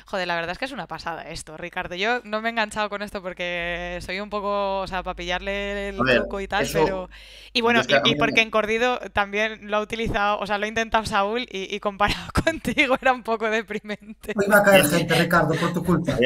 Joder, la verdad es que es una pasada esto, Ricardo. Yo no me he enganchado con esto porque soy un poco, o sea, para pillarle el truco y tal, pero... Y bueno, y, porque en Cordido también lo ha utilizado, o sea, lo ha intentado Saúl y, comparado [laughs] contigo era un poco deprimente. No a caer gente, Ricardo, por tu culpa.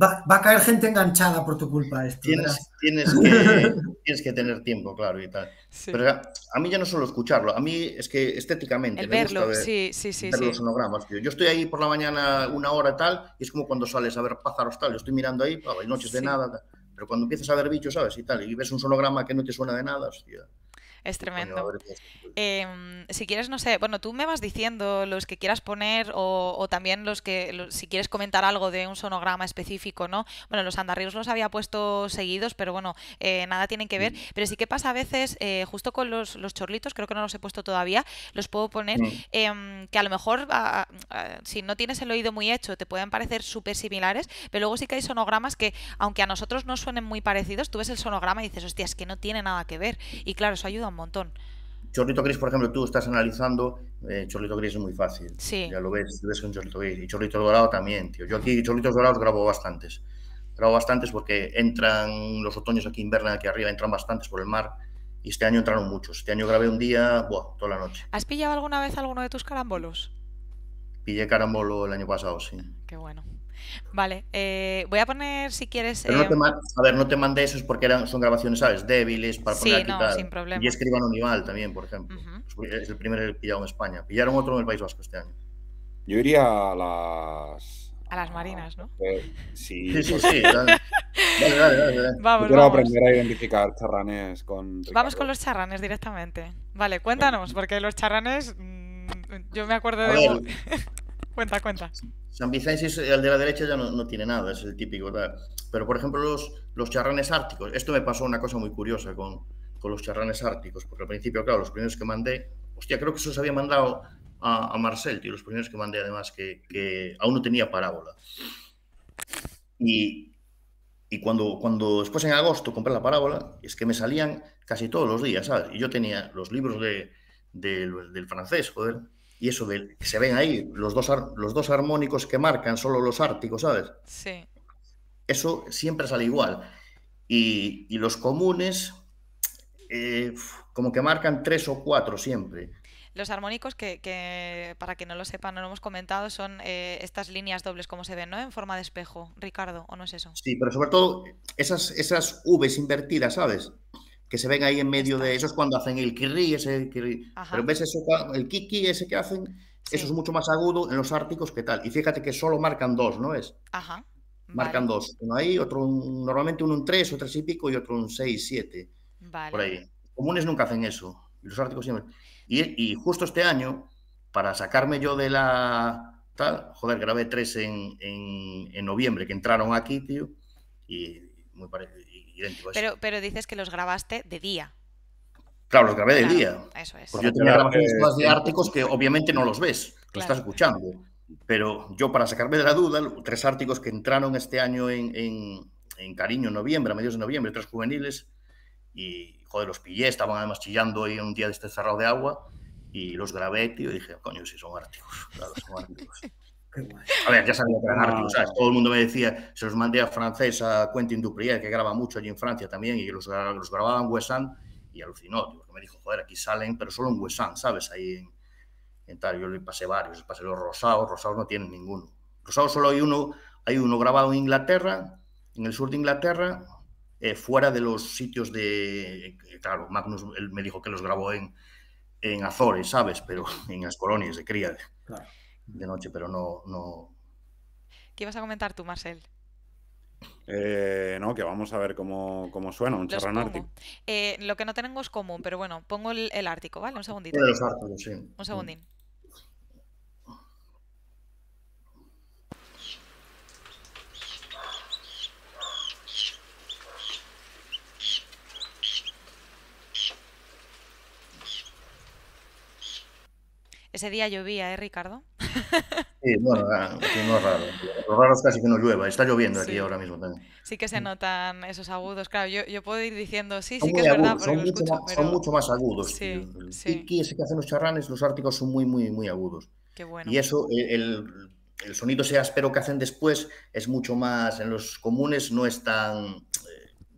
Va, a caer gente enganchada por tu culpa esto. Tienes, [laughs] tienes, que, tener tiempo, claro, y tal. Pero a mí ya no solo escucharlo, a mí es que estéticamente. me verlo, gusta ver, los sonogramas, Yo estoy ahí por la mañana una hora tal, y es como cuando sales a ver pájaros tal. Yo estoy mirando ahí, hay noches de nada, pero cuando empiezas a ver bichos, ¿sabes? Y tal, y ves un sonograma que no te suena de nada, hostia. Es tremendo. Pues. Em, si quieres, no sé, bueno, tú me vas diciendo los que quieras poner o, también los que, si quieres comentar algo de un sonograma específico, ¿no? Bueno, los andarrios los había puesto seguidos, pero bueno, eh, nada tienen que ver. Pero sí que pasa a veces, eh, justo con los, chorlitos, creo que no los he puesto todavía, los puedo poner, em, que a lo mejor, si no tienes el oído muy hecho, te pueden parecer súper similares, pero luego sí que hay sonogramas que, aunque a nosotros no suenen muy parecidos, tú ves el sonograma y dices, hostia, es que no tiene nada que ver. Y claro, eso ayuda un montón. Chorrito gris, por ejemplo, tú estás analizando, eh, Chorrito gris es muy fácil. Ya lo ves, ves gris. Y Chorrito dorado también, tío. Yo aquí chorlitos dorados grabo bastantes. Grabo bastantes porque entran los otoños aquí invernan aquí arriba, entran bastantes por el mar. Y este año entraron muchos. Este año grabé un día, toda la noche. ¿Has pillado alguna vez alguno de tus carambolos? Pillé carambolo el año pasado, sí. Qué bueno. Vale, eh, voy a poner si quieres. no eh, te a ver, no te mandé esos porque eran, son grabaciones, ¿sabes? Débiles, para poner sí, aquí, no, sin problema. Y escriban animal también, por ejemplo. Es el primer pillado en España. Pillaron otro en el País Vasco este año. Yo iría a las. A las marinas, ¿no? Eh, sí, sí, sí. dale, [laughs] dale, dale, vamos, a identificar charranes con. Vamos con los charranes directamente. Vale, cuéntanos, porque los charranes. Mm, yo me acuerdo de. [laughs] Cuenta, cuenta. San Vicensis, el de la derecha ya no, no tiene nada, es el típico. ¿verdad? Pero, por ejemplo, los, los charranes árticos. Esto me pasó una cosa muy curiosa con, con los charranes árticos, porque al principio, claro, los primeros que mandé, hostia, creo que eso se había mandado a, a Marcel, tío, los primeros que mandé además, que, que aún no tenía parábola. Y, y cuando, cuando después en agosto compré la parábola, es que me salían casi todos los días, ¿sabes? Y yo tenía los libros de, del, del francés, joder, y eso de, se ven ahí los dos, los dos armónicos que marcan solo los árticos, ¿sabes? Sí. Eso siempre sale igual. Y, los comunes, eh, como que marcan tres o cuatro siempre. Los armónicos, que, para que no lo sepan, no lo hemos comentado, son eh, estas líneas dobles como se ven, ¿no? En forma de espejo, Ricardo, ¿o no es eso? Sí, pero sobre todo esas, esas Vs invertidas, ¿sabes? que se ven ahí en medio de. Eso es cuando hacen el kirri, ese kirri. Pero ves eso, el kiki ese que hacen, eso es mucho más agudo en los árticos que tal. Y fíjate que solo marcan dos, ¿no es? Marcan dos. Uno ahí, otro, normalmente uno un tres, tres y pico y otro un seis, siete. Vale. Por ahí. comunes nunca hacen eso. Y los árticos siempre. Y, y, justo este año, para sacarme yo de la. Tal, joder, grabé tres en, en, en noviembre que entraron aquí, tío. Y muy parecido pues. Pero, pero dices que los grabaste de día. Claro, los grabé de día. Eso es. Porque yo tenía grabaciones eh, de árticos que obviamente no los ves, los estás escuchando. Pero yo, para sacarme de la duda, tres árticos que entraron este año en, en, Cariño, en noviembre, a mediados de noviembre, tres juveniles, y joder, los pillé, estaban además chillando hoy un día de este cerrado de agua, y los grabé, tío, y dije, coño, si son árticos, claro, son árticos. [laughs] A ver, ya sabía que ah. Todo el mundo me decía, se los mandé a francés, a Quentin Duprier, que graba mucho allí en Francia también, y los, los grababa en y alucinó, me dijo, joder, aquí salen, pero solo en Wessan, ¿sabes? Ahí en, en, yo le pasé varios, pasé los rosados, rosados no tienen ninguno. Rosados solo hay uno, hay uno grabado en Inglaterra, en el sur de Inglaterra, eh, fuera de los sitios de, eh, claro, Magnus me dijo que los grabó en, en Azores, ¿sabes? Pero en las colonias de cría. Claro de noche, pero no, no... ¿Qué ibas a comentar tú, Marcel? Eh, no, que vamos a ver cómo, suena un charrán ártico. Eh, lo que no tenemos es común, pero bueno, pongo el, ártico, ¿vale? Un segundito. sí. Un segundín. Ese día llovía, ¿eh, Ricardo? Sí, no es ah, raro. Lo raro es casi que no llueva. Está lloviendo aquí ahora mismo también. Sí que se mm. notan esos agudos. Claro, yo, yo puedo ir diciendo, sí, son sí que es verdad, son, mucho más, agudos. Sí, Aquí ese que hacen los charranes, los árticos son muy, muy, muy agudos. Qué bueno. Y eso, el, el sonido sea áspero que hacen después es mucho más, en los comunes no es tan,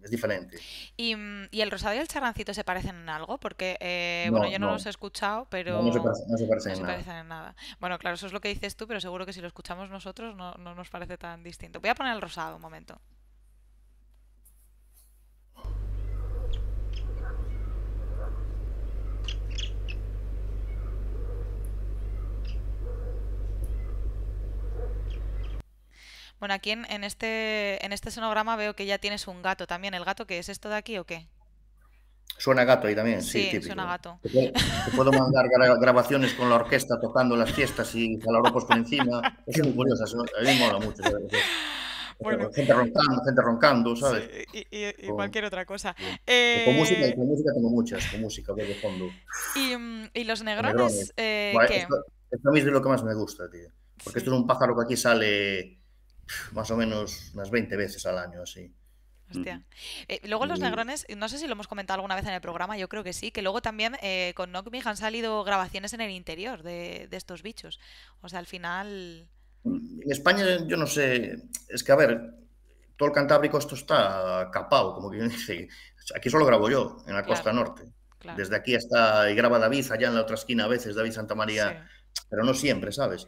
es diferente. Mm, ¿Y, el rosado y el charrancito se parecen en algo? Porque, eh, bueno, yo no, los he escuchado, pero... No se, se parecen, en nada. Bueno, claro, eso es lo que dices tú, pero seguro que si lo escuchamos nosotros no, nos parece tan distinto. Voy a poner el rosado un momento. Bueno, aquí en, este, en este sonograma veo que ya tienes un gato también. ¿El gato qué es esto de aquí o qué? Suena gato ahí también, sí, sí suena gato. Te, puedo mandar grabaciones con la orquesta tocando las fiestas y calaropos por encima. Es muy curioso, a mí me mola mucho. gente roncando, gente roncando, ¿sabes? y, cualquier otra cosa. Con eh, música, con música tengo muchas, con música, de fondo. ¿Y, mm, y los negrones? Eh, esto, a mí es de lo que más me gusta, tío. Porque esto es un pájaro que aquí sale más o menos unas 20 veces al año, así. Hostia. Mm. Eh, luego los Negrones, no sé si lo hemos comentado alguna vez en el programa, yo creo que sí, que luego también eh, con me han salido grabaciones en el interior de, estos bichos. O sea, al final... En España yo no sé, es que a ver, todo el Cantábrico esto está capado, como que dice, aquí solo grabo yo, en la costa norte. Desde aquí hasta, y graba David, allá en la otra esquina a veces, David Santa María, pero no siempre, ¿sabes?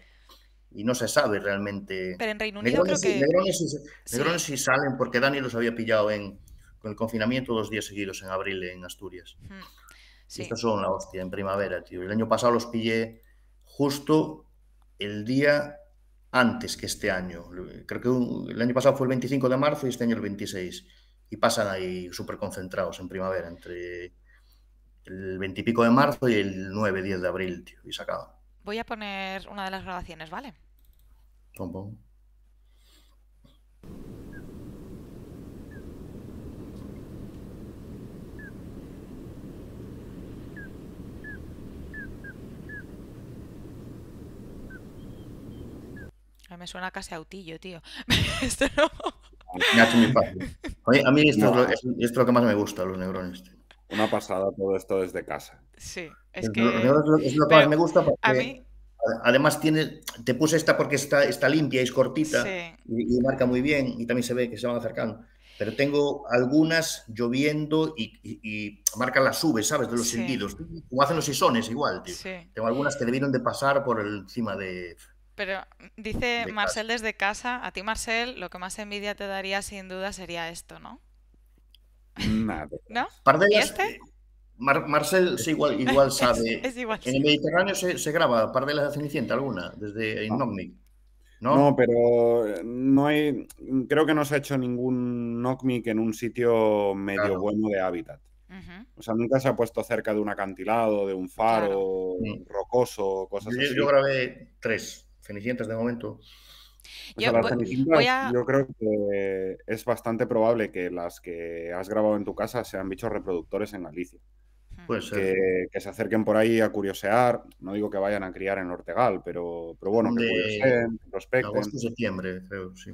y no se sabe realmente. Pero en Reino Unido creo que... Negrones, sí, salen porque Dani los había pillado en, con el confinamiento dos días seguidos en abril en Asturias. Hmm. Estos son la hostia, en primavera, tío. El año pasado los pillé justo el día antes que este año. Creo que el año pasado fue el 25 de marzo y este año el 26. Y pasan ahí súper concentrados en primavera, entre el 20 y pico de marzo y el 9, 10 de abril, tío. Y sacado. Voy a poner una de las grabaciones, ¿vale? A mí me suena casi autillo, tío. [laughs] esto no... Oye, a mí esto, es, lo, es lo que más me gusta, los neurones. Tío. Una pasada todo esto desde casa. Sí, es que... Es lo que más me gusta porque... Además tiene, te puse esta porque está, está limpia, es cortita y, marca muy bien y también se ve que se van acercando. Pero tengo algunas lloviendo y, marcan las subes, ¿sabes? De los sentidos. O hacen los isones igual, tío. Tengo algunas que debieron de pasar por encima de... Pero dice Marcel desde casa, a ti Marcel, lo que más envidia te daría sin duda sería esto, ¿no? Nada. ¿No? este? Marcel igual, [laughs] igual sabe. En el Mediterráneo se, graba par de la Cenicienta alguna, desde ah. Innomnic. ¿no? pero eh, no hay, creo que no se ha hecho ningún Nocmic en un sitio medio bueno de hábitat. O sea, nunca se ha puesto cerca de un acantilado, de un faro mm. rocoso, cosas así. Yo grabé tres Cenicientas de momento yo, creo que es bastante probable que las que has grabado en tu casa sean bichos reproductores en Galicia. Pues que, que, se acerquen por ahí a curiosear. No digo que vayan a criar en Ortegal, pero, bueno, que curioseen, prospecten. Agosto, septiembre, creo, sí.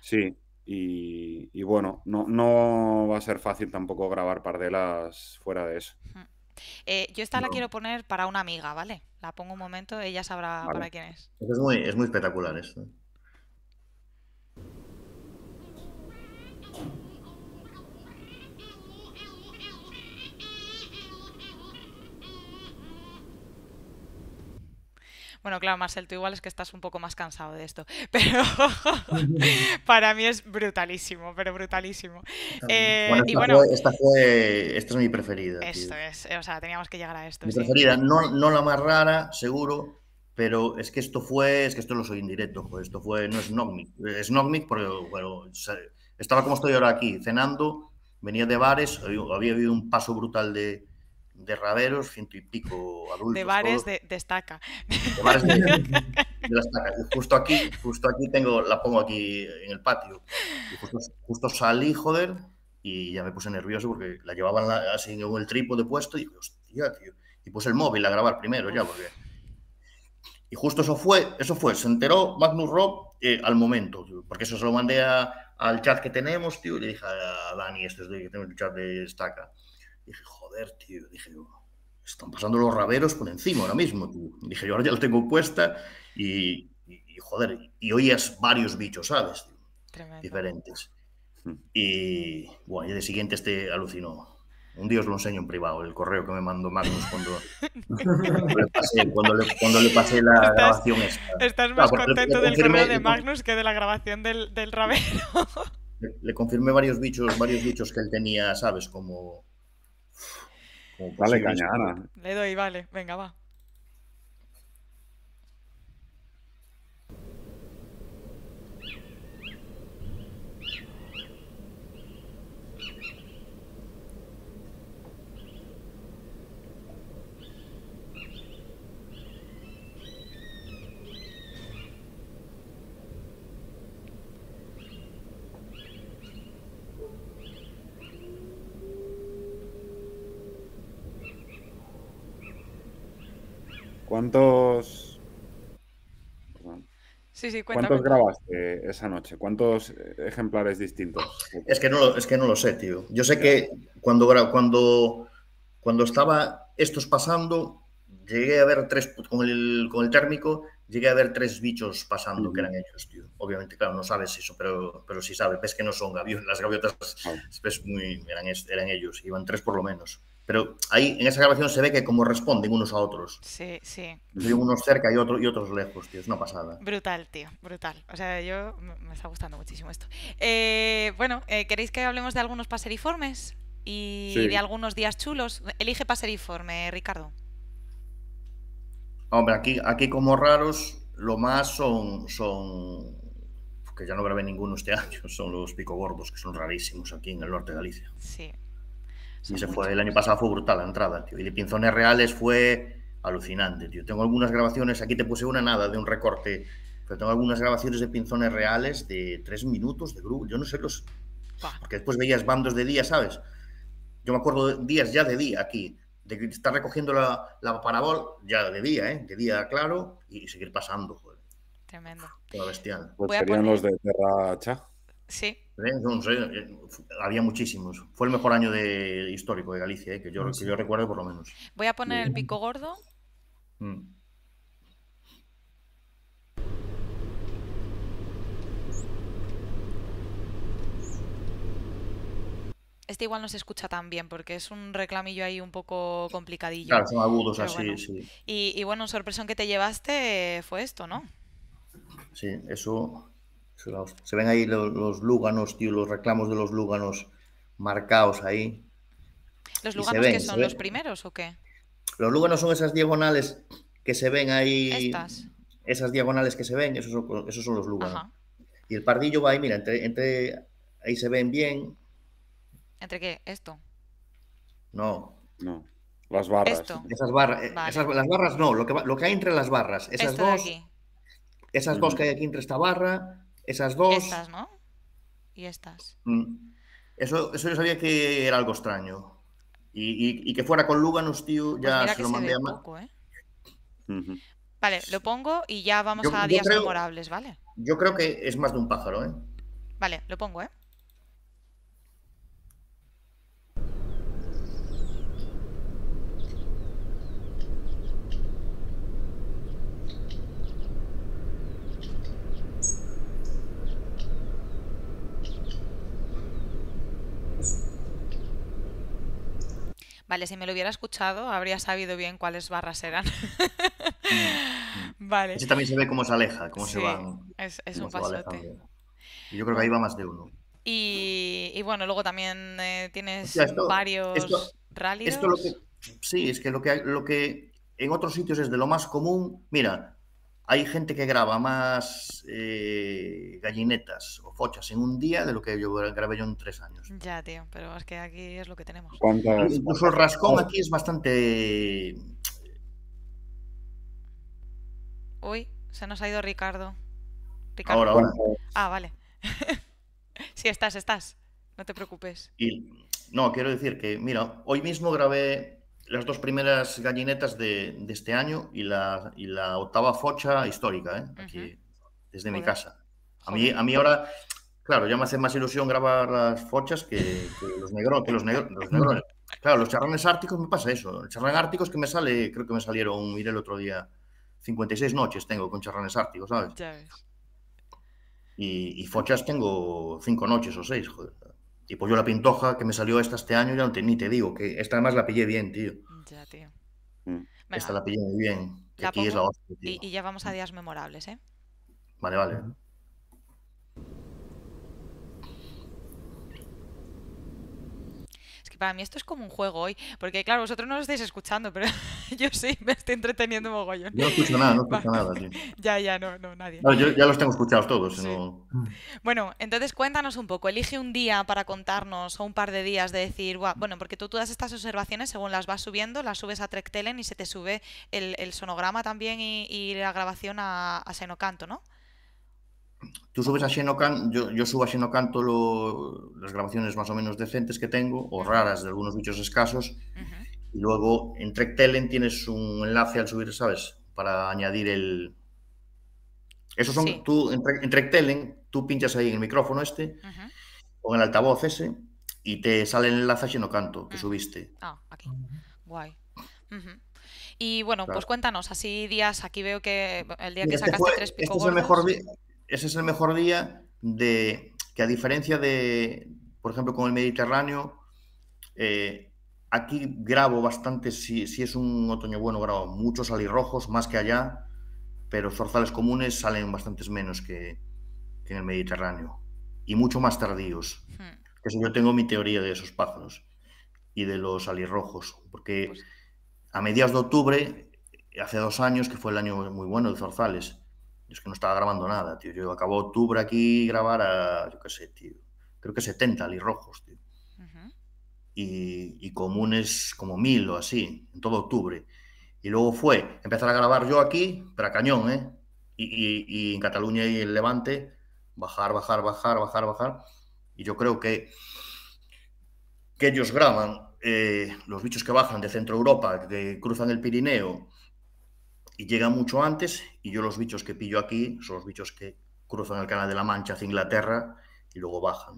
Sí, y, bueno, no, va a ser fácil tampoco grabar pardelas fuera de eso. Hmm. Eh, yo esta la quiero poner para una amiga, ¿vale? La pongo un momento, ella sabrá para quién es. Es muy, es muy espectacular esto. ¿eh? Bueno, claro, Marcel, tú igual es que estás un poco más cansado de esto, [laughs] pero [laughs] para mí es brutalísimo, pero brutalísimo. Eh, esta, fue, esta, es mi preferida. Esto es, o sea, teníamos que llegar a esto. Mi preferida, no, no la más rara, seguro, pero es que esto fue, es que esto lo soy en directo, pues esto fue, no es Nogmic, eh, es Nogmic porque, bueno, estaba como estoy ahora aquí, cenando, venía de bares, había habido un paso brutal de, de raberos, ciento y pico adultos. De bares de, estaca. De bares de, [laughs] de estaca. justo aquí, justo aquí tengo, la pongo aquí en el patio. justo, salí, joder, y ya me puse nervioso porque la llevaban así en el de puesto y Y puse el móvil a grabar primero ya, porque... Y justo eso fue, eso fue, se enteró Magnus Rob eh, al momento, porque eso se lo mandé al chat que tenemos, tío, y le dije a Dani, este es de, que el chat de estaca. Dije, joder, tío, dije, oh, están pasando los raberos por encima ahora mismo. Dije, yo ahora ya lo tengo puesta y, y, joder, y oías varios bichos, ¿sabes? Diferentes. Hmm. Y bueno, y de siguiente este alucinó. Un día os lo enseño en privado, el correo que me mandó Magnus cuando, [laughs] le, pasé, la grabación esta. Estás más contento del correo de Magnus que de la grabación del, del rabero. [laughs] Le, confirmé varios bichos, varios bichos que él tenía, ¿sabes? Como Dale, cañana. Le doy, vale. Venga, va. ¿Cuántos... ¿Cuántos grabaste esa noche? ¿Cuántos ejemplares distintos? Es que no, es que no lo sé, tío. Yo sé que cuando, cuando, cuando estaba estos pasando, llegué a ver tres, con el, con el térmico, llegué a ver tres bichos pasando que eran ellos, tío. Obviamente, claro, no sabes eso, pero, pero sí sabes, ves que no son gaviotas, las gaviotas muy, eran, eran ellos, iban tres por lo menos. Pero ahí en esa grabación se ve que como responden unos a otros. Sí, sí. unos cerca y, y otros lejos, tío. Es una pasada. Brutal, tío. Brutal. O sea, yo me está gustando muchísimo esto. Eh, bueno, eh, ¿queréis que hablemos de algunos paseriformes? Y de algunos días chulos. Elige paseriforme, Ricardo. Hombre, aquí, aquí como raros, lo más son, son que ya no grabé ninguno este [laughs] año, son los pico gordos, que son rarísimos aquí en el norte de Galicia. Sí, se fue, el año pasado fue brutal la entrada, tío. Y de Pinzones Reales fue alucinante, tío. Tengo algunas grabaciones, aquí te puse una nada de un recorte, pero tengo algunas grabaciones de Pinzones Reales de tres minutos de grupo. Yo no sé los. Porque después veías bandos de día, ¿sabes? Yo me acuerdo días ya de día aquí, de que recogiendo la, la parabol ya de día, ¿eh? De día claro y seguir pasando, joder. Tremendo. bestial. serían los de Terra Sí. ¿Eh? Eh, había muchísimos. Fue el mejor año de, histórico de Galicia, eh, que, ah, yo, recuerdo por lo menos. Voy a poner el pico gordo. Mm. Este igual no se escucha tan bien porque es un reclamillo ahí un poco complicadillo. Claro, son agudos así, sí. Y, y bueno, sorpresón que te llevaste fue esto, ¿no? Sí, eso se ven ahí los, lúganos, los reclamos de los lúganos marcados ahí. ¿Los lúganos que son los primeros o qué? Los lúganos son esas diagonales que se ven ahí. Esas diagonales que se ven, esos son, los lúganos. Y el pardillo va ahí, mira, entre, Ahí se ven bien. ¿Entre qué? ¿Esto? No. No. Las barras. barras. Eh, las barras no, lo que, hay entre las barras. Esas dos. Esas dos que hay aquí entre esta barra esas dos. Estas, ¿no? Y estas. Mm. Eso, eso yo sabía que era algo extraño. Y, que fuera con Luganus, tío, ya pues se lo mandé a ¿eh? Vale, lo pongo y ya vamos a días memorables, ¿vale? Yo creo que es más de un pájaro, ¿eh? Vale, lo pongo, ¿eh? Vale, si me lo hubiera escuchado, habría sabido bien cuáles barras eran. Mm. vale. también se ve cómo se aleja, cómo se va. Es, un pasote. Yo creo que ahí va más de uno. Y, bueno, luego también eh, tienes varios rallies. sí, es que lo que, lo que en otros sitios es de lo más común. Mira, hay gente que graba más eh, gallinetas o fochas en un día de lo que yo grabé yo en tres años. Ya, tío, pero es que aquí es lo que tenemos. Incluso el rascón aquí es bastante... Eh, Uy, se nos ha ido Ricardo. Ricardo. Ahora, Ah, vale. [laughs] sí, estás, estás. No te preocupes. no, quiero decir que, mira, hoy mismo grabé las dos primeras gallinetas de, este año y la, y la, octava focha histórica, ¿eh? aquí, desde mi casa. A mí, a mí ahora, claro, ya me hace más ilusión grabar las fochas que, los, negros que los, [laughs] Claro, los charrones árticos me pasa eso. El charrán ártico es que me sale, creo que me salieron, un miré el otro día, 56 noches tengo con charrones árticos, ¿sabes? Y, y, fochas tengo cinco noches o seis, y pues yo la pintoja que me salió esta este año, ya no te, ni te digo, que esta además la pillé bien, tío. Ya, tío. Mm. Esta la pillé muy bien. aquí es la y, ya vamos a días memorables, ¿eh? Vale, vale. para mí esto es como un juego hoy, porque claro, vosotros no lo estáis escuchando, pero [laughs] yo sí me estoy entreteniendo mogollón. no escucho nada, no escucho [laughs] nada. Ya, ya, no, no, nadie. yo ya los tengo escuchados todos. Mm. Bueno, entonces cuéntanos un poco, elige un día para contarnos o un par de días de decir, bueno, porque tú todas estas observaciones, según las vas subiendo, las subes a Trektelen y se te sube el, sonograma también y, la grabación a, a Senocanto, ¿no? tú subes a Xenocan, yo, yo subo a Xenocan lo, las grabaciones más o menos decentes que tengo, o raras de algunos bichos escasos, y luego en Trektelen tienes un enlace al subir, ¿sabes? Para añadir el... Eso son, tú, en, Trektelen, tú pinchas ahí en el micrófono este, con o el altavoz ese, y te sale el enlace a Xenocanto que subiste. Ah, aquí. Guay. Y bueno, pues cuéntanos, así días, aquí veo que el día que este sacaste tres este pico ese es el mejor día de que a diferencia de, por ejemplo, con el Mediterráneo, eh, aquí grabo bastante, si, es un otoño bueno, grabo muchos alirrojos, más que allá, pero zorzales comunes salen bastantes menos que, en el Mediterráneo y mucho más tardíos. Hmm. que Eso yo tengo mi teoría de esos pájaros y de los alirrojos, porque pues a mediados de octubre, hace dos años, que fue el año muy bueno de zorzales, es que no estaba grabando nada, tío. Yo acabo octubre aquí grabar a, yo qué sé, tío. Creo que 70 alirrojos, tío. y, y, comunes como mil o así, en todo octubre. Y luego fue empezar a grabar yo aquí, pero a cañón, ¿eh? Y, y, en Cataluña y en Levante, bajar, bajar, bajar, bajar, bajar. Y yo creo que, que ellos graban eh, los bichos que bajan de Centro Europa, que cruzan el Pirineo, y llega mucho antes y yo los bichos que pillo aquí son los bichos que cruzan el Canal de la Mancha hacia Inglaterra y luego bajan.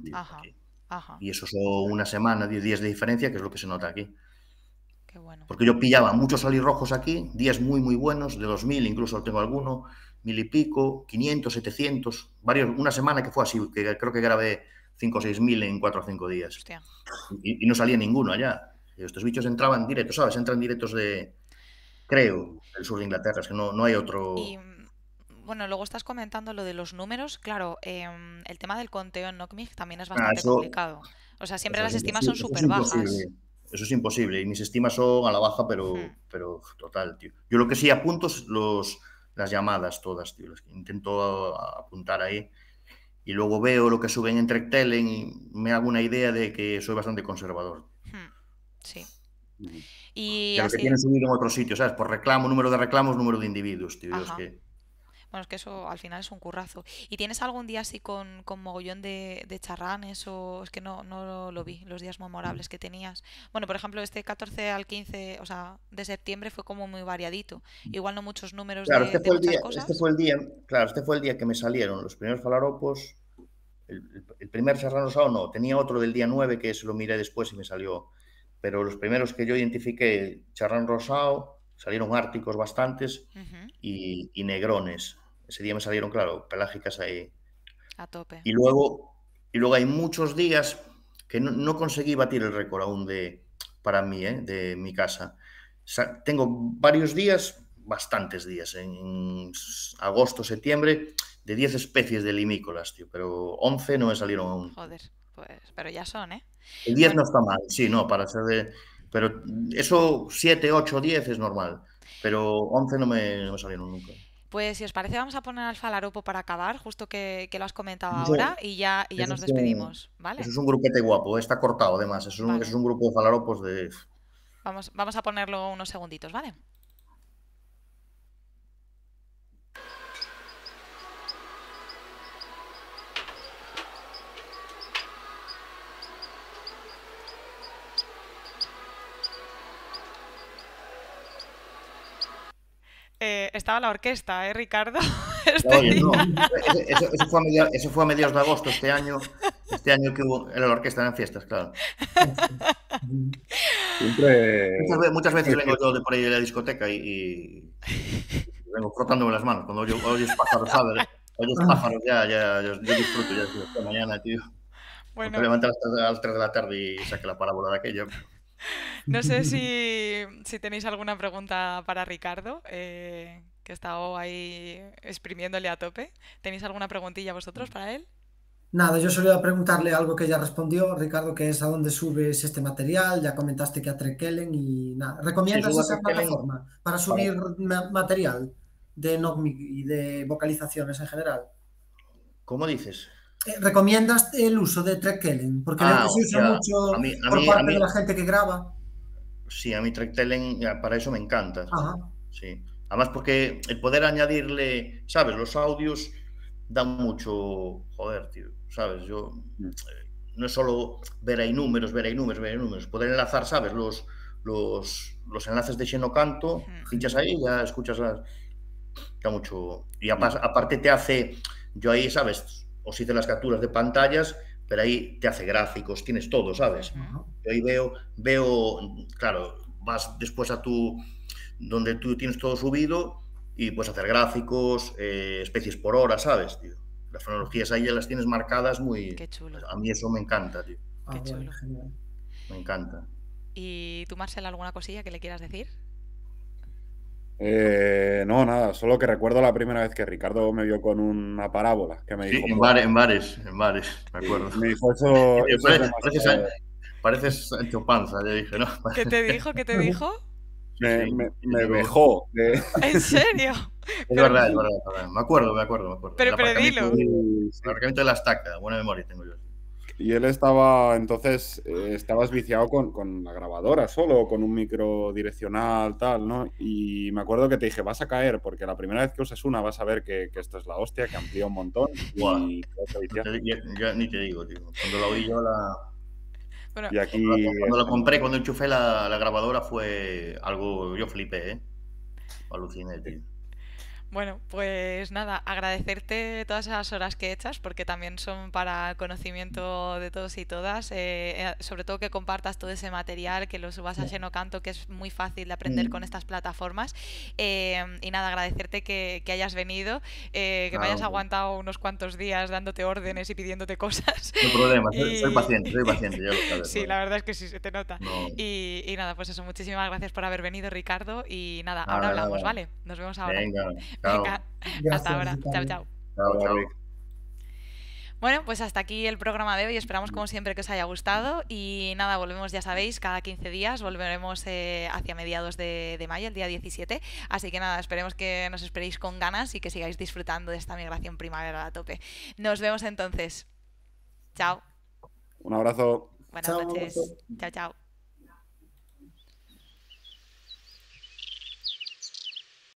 Y eso son una semana, 10 días de diferencia, que es lo que se nota aquí. Porque yo pillaba muchos rojos aquí, días muy, muy buenos, de 2000 incluso tengo alguno, mil y pico, 500, 700, varios, una semana que fue así, que creo que grabé 5 o 6.000 en 4 o 5 días. y, no salía ninguno allá. Estos bichos entraban directos, ¿sabes? Entran directos de, creo, mm. el sur de Inglaterra, es que no, hay otro... Y, mm, bueno, luego estás comentando lo de los números, claro, em, el tema del conteo en NOCMIG también es ah, bastante complicado. O sea, siempre las estimas son súper bajas. Eso es imposible, y mis estimas son a la baja, pero, pero total, tío. Yo lo que sí apunto los, las llamadas todas, tío, las que intento apuntar ahí y luego veo lo que suben en Trectelen y me hago una idea de que soy bastante conservador. Hmm, sí. Y que tienes subido en otros sitios, ¿sabes? Por reclamo, número de reclamos, número de individuos, tío. Bueno, es que eso al final es un currazo. ¿Y tienes algún día así con, mogollón de, charranes o es que no, no lo vi, los días memorables que tenías? Bueno, por ejemplo, este 14 al 15, o sea, de septiembre fue como muy variadito. Igual no muchos números de, este fue el día, cosas. Este fue el día, claro, este fue el día que me salieron los primeros falaropos. El, primer charrano no, tenía otro del día 9 que se lo miré después y me salió pero los primeros que yo identifiqué, charrán rosado, salieron árticos bastantes y, negrones. Ese día me salieron, claro, pelágicas ahí. A tope. Y luego, y luego hay muchos días que no, conseguí batir el récord aún de, para mí, ¿eh? de mi casa. tengo varios días, bastantes días, ¿eh? en agosto, septiembre, de 10 especies de limícolas, tío, pero 11 no me salieron aún. Joder. Pues, pero ya son, ¿eh? El 10 no está mal, sí, no, para ser de... Pero eso 7, 8, 10 es normal, pero 11 no me, salieron nunca. Pues si os parece vamos a poner al falaropo para acabar, justo que, lo has comentado ahora, y ya, y ya nos despedimos, ¿vale? Eso es un grupete guapo, está cortado además, es un, es un grupo de falaropos de... Vamos, vamos a ponerlo unos segunditos, ¿vale? Eh, estaba la orquesta, ¿eh, Ricardo? [laughs] Este eso, fue a mediados de agosto este año, este año que hubo la orquesta en fiestas, claro. Siempre... Muchas, veces vengo yo de por ahí de la discoteca y, vengo frotándome las manos cuando oyes pájaros, ¿sabes? [laughs] Oyes pájaros, ya, ya, yo, disfruto ya esta mañana, tío. Bueno. Me levanto a las 3 de la tarde y saqué la parábola de aquello no sé si, tenéis alguna pregunta para Ricardo, eh, que está estado ahí exprimiéndole a tope. ¿Tenéis alguna preguntilla vosotros para él? Nada, yo solía preguntarle algo que ya respondió, Ricardo, que es a dónde subes este material, ya comentaste que a Trekellen y nada. ¿Recomiendas esa plataforma para subir material de y de vocalizaciones en general? ¿Cómo dices? Eh, ¿Recomiendas el uso de Trekellen? Porque ah, se usa mucho por parte de la gente que graba. Sí, a mí Tracktelen para eso me encanta. Sí. Además porque el poder añadirle, ¿sabes? Los audios dan mucho, joder, tío, ¿sabes? Yo mm. eh, no es solo ver ahí números, ver ahí números, ver ahí números, poder enlazar, ¿sabes? Los, los, los enlaces de canto, mm. pinchas ahí, ya escuchas las... Da mucho... Y mm. aparte te hace, yo ahí, ¿sabes? o si te las capturas de pantallas pero ahí te hace gráficos, tienes todo, ¿sabes? ahí veo, veo, claro, vas después a tu, donde tú tienes todo subido y puedes hacer gráficos, eh, especies por hora, ¿sabes, tío? Las fonologías ahí ya las tienes marcadas muy... Qué A mí eso me encanta, tío. Qué ah, chulo. me encanta. ¿Y tú, Marcel, alguna cosilla que le quieras decir? Eh, no, nada, solo que recuerdo la primera vez que Ricardo me vio con una parábola que me sí, dijo. En, bar, en bares, en bares, me acuerdo. Me dijo eso. [laughs] Parece pareces, pareces, Panza, ya dije, ¿no? [laughs] ¿Qué te dijo? ¿Qué te dijo? Me, me, me dejó. ¿En [laughs] serio? Es verdad, es verdad, Me acuerdo, me acuerdo, me acuerdo. Pero, pero dilo. El de las estaca, buena memoria tengo yo. Y él estaba, entonces, eh, estabas viciado con, la grabadora solo, con un micro direccional, tal, ¿no? Y me acuerdo que te dije, vas a caer, porque la primera vez que usas una vas a ver que, esto es la hostia, que amplía un montón. Y ni te digo, tío. Cuando la oí yo la... y aquí... Cuando, compré, cuando enchufé la, la grabadora fue algo... Yo flipé, ¿eh? Aluciné, tío. Bueno, pues nada, agradecerte todas esas horas que echas, porque también son para conocimiento de todos y todas. Eh, eh, sobre todo que compartas todo ese material, que lo subas a Xenocanto, que es muy fácil de aprender mm. con estas plataformas. Eh, y nada, agradecerte que, hayas venido, que me hayas aguantado unos cuantos días dándote órdenes y pidiéndote cosas. No problema, soy paciente, soy [laughs] paciente. sí, la verdad es que sí, se te nota. Y, nada, pues eso, muchísimas gracias por haber venido, Ricardo. Y nada, ahora, hablamos, ¿vale? Nos vemos ahora. Venga hasta ahora. Chao, chao. Bueno, pues hasta aquí el programa de hoy. Esperamos, como siempre, que os haya gustado. Y nada, volvemos, ya sabéis, cada 15 días. Volveremos eh, hacia mediados de, mayo, el día 17. Así que nada, esperemos que nos esperéis con ganas y que sigáis disfrutando de esta migración primavera a tope. Nos vemos entonces. Chao. Un abrazo. Buenas noches. Chao, chao.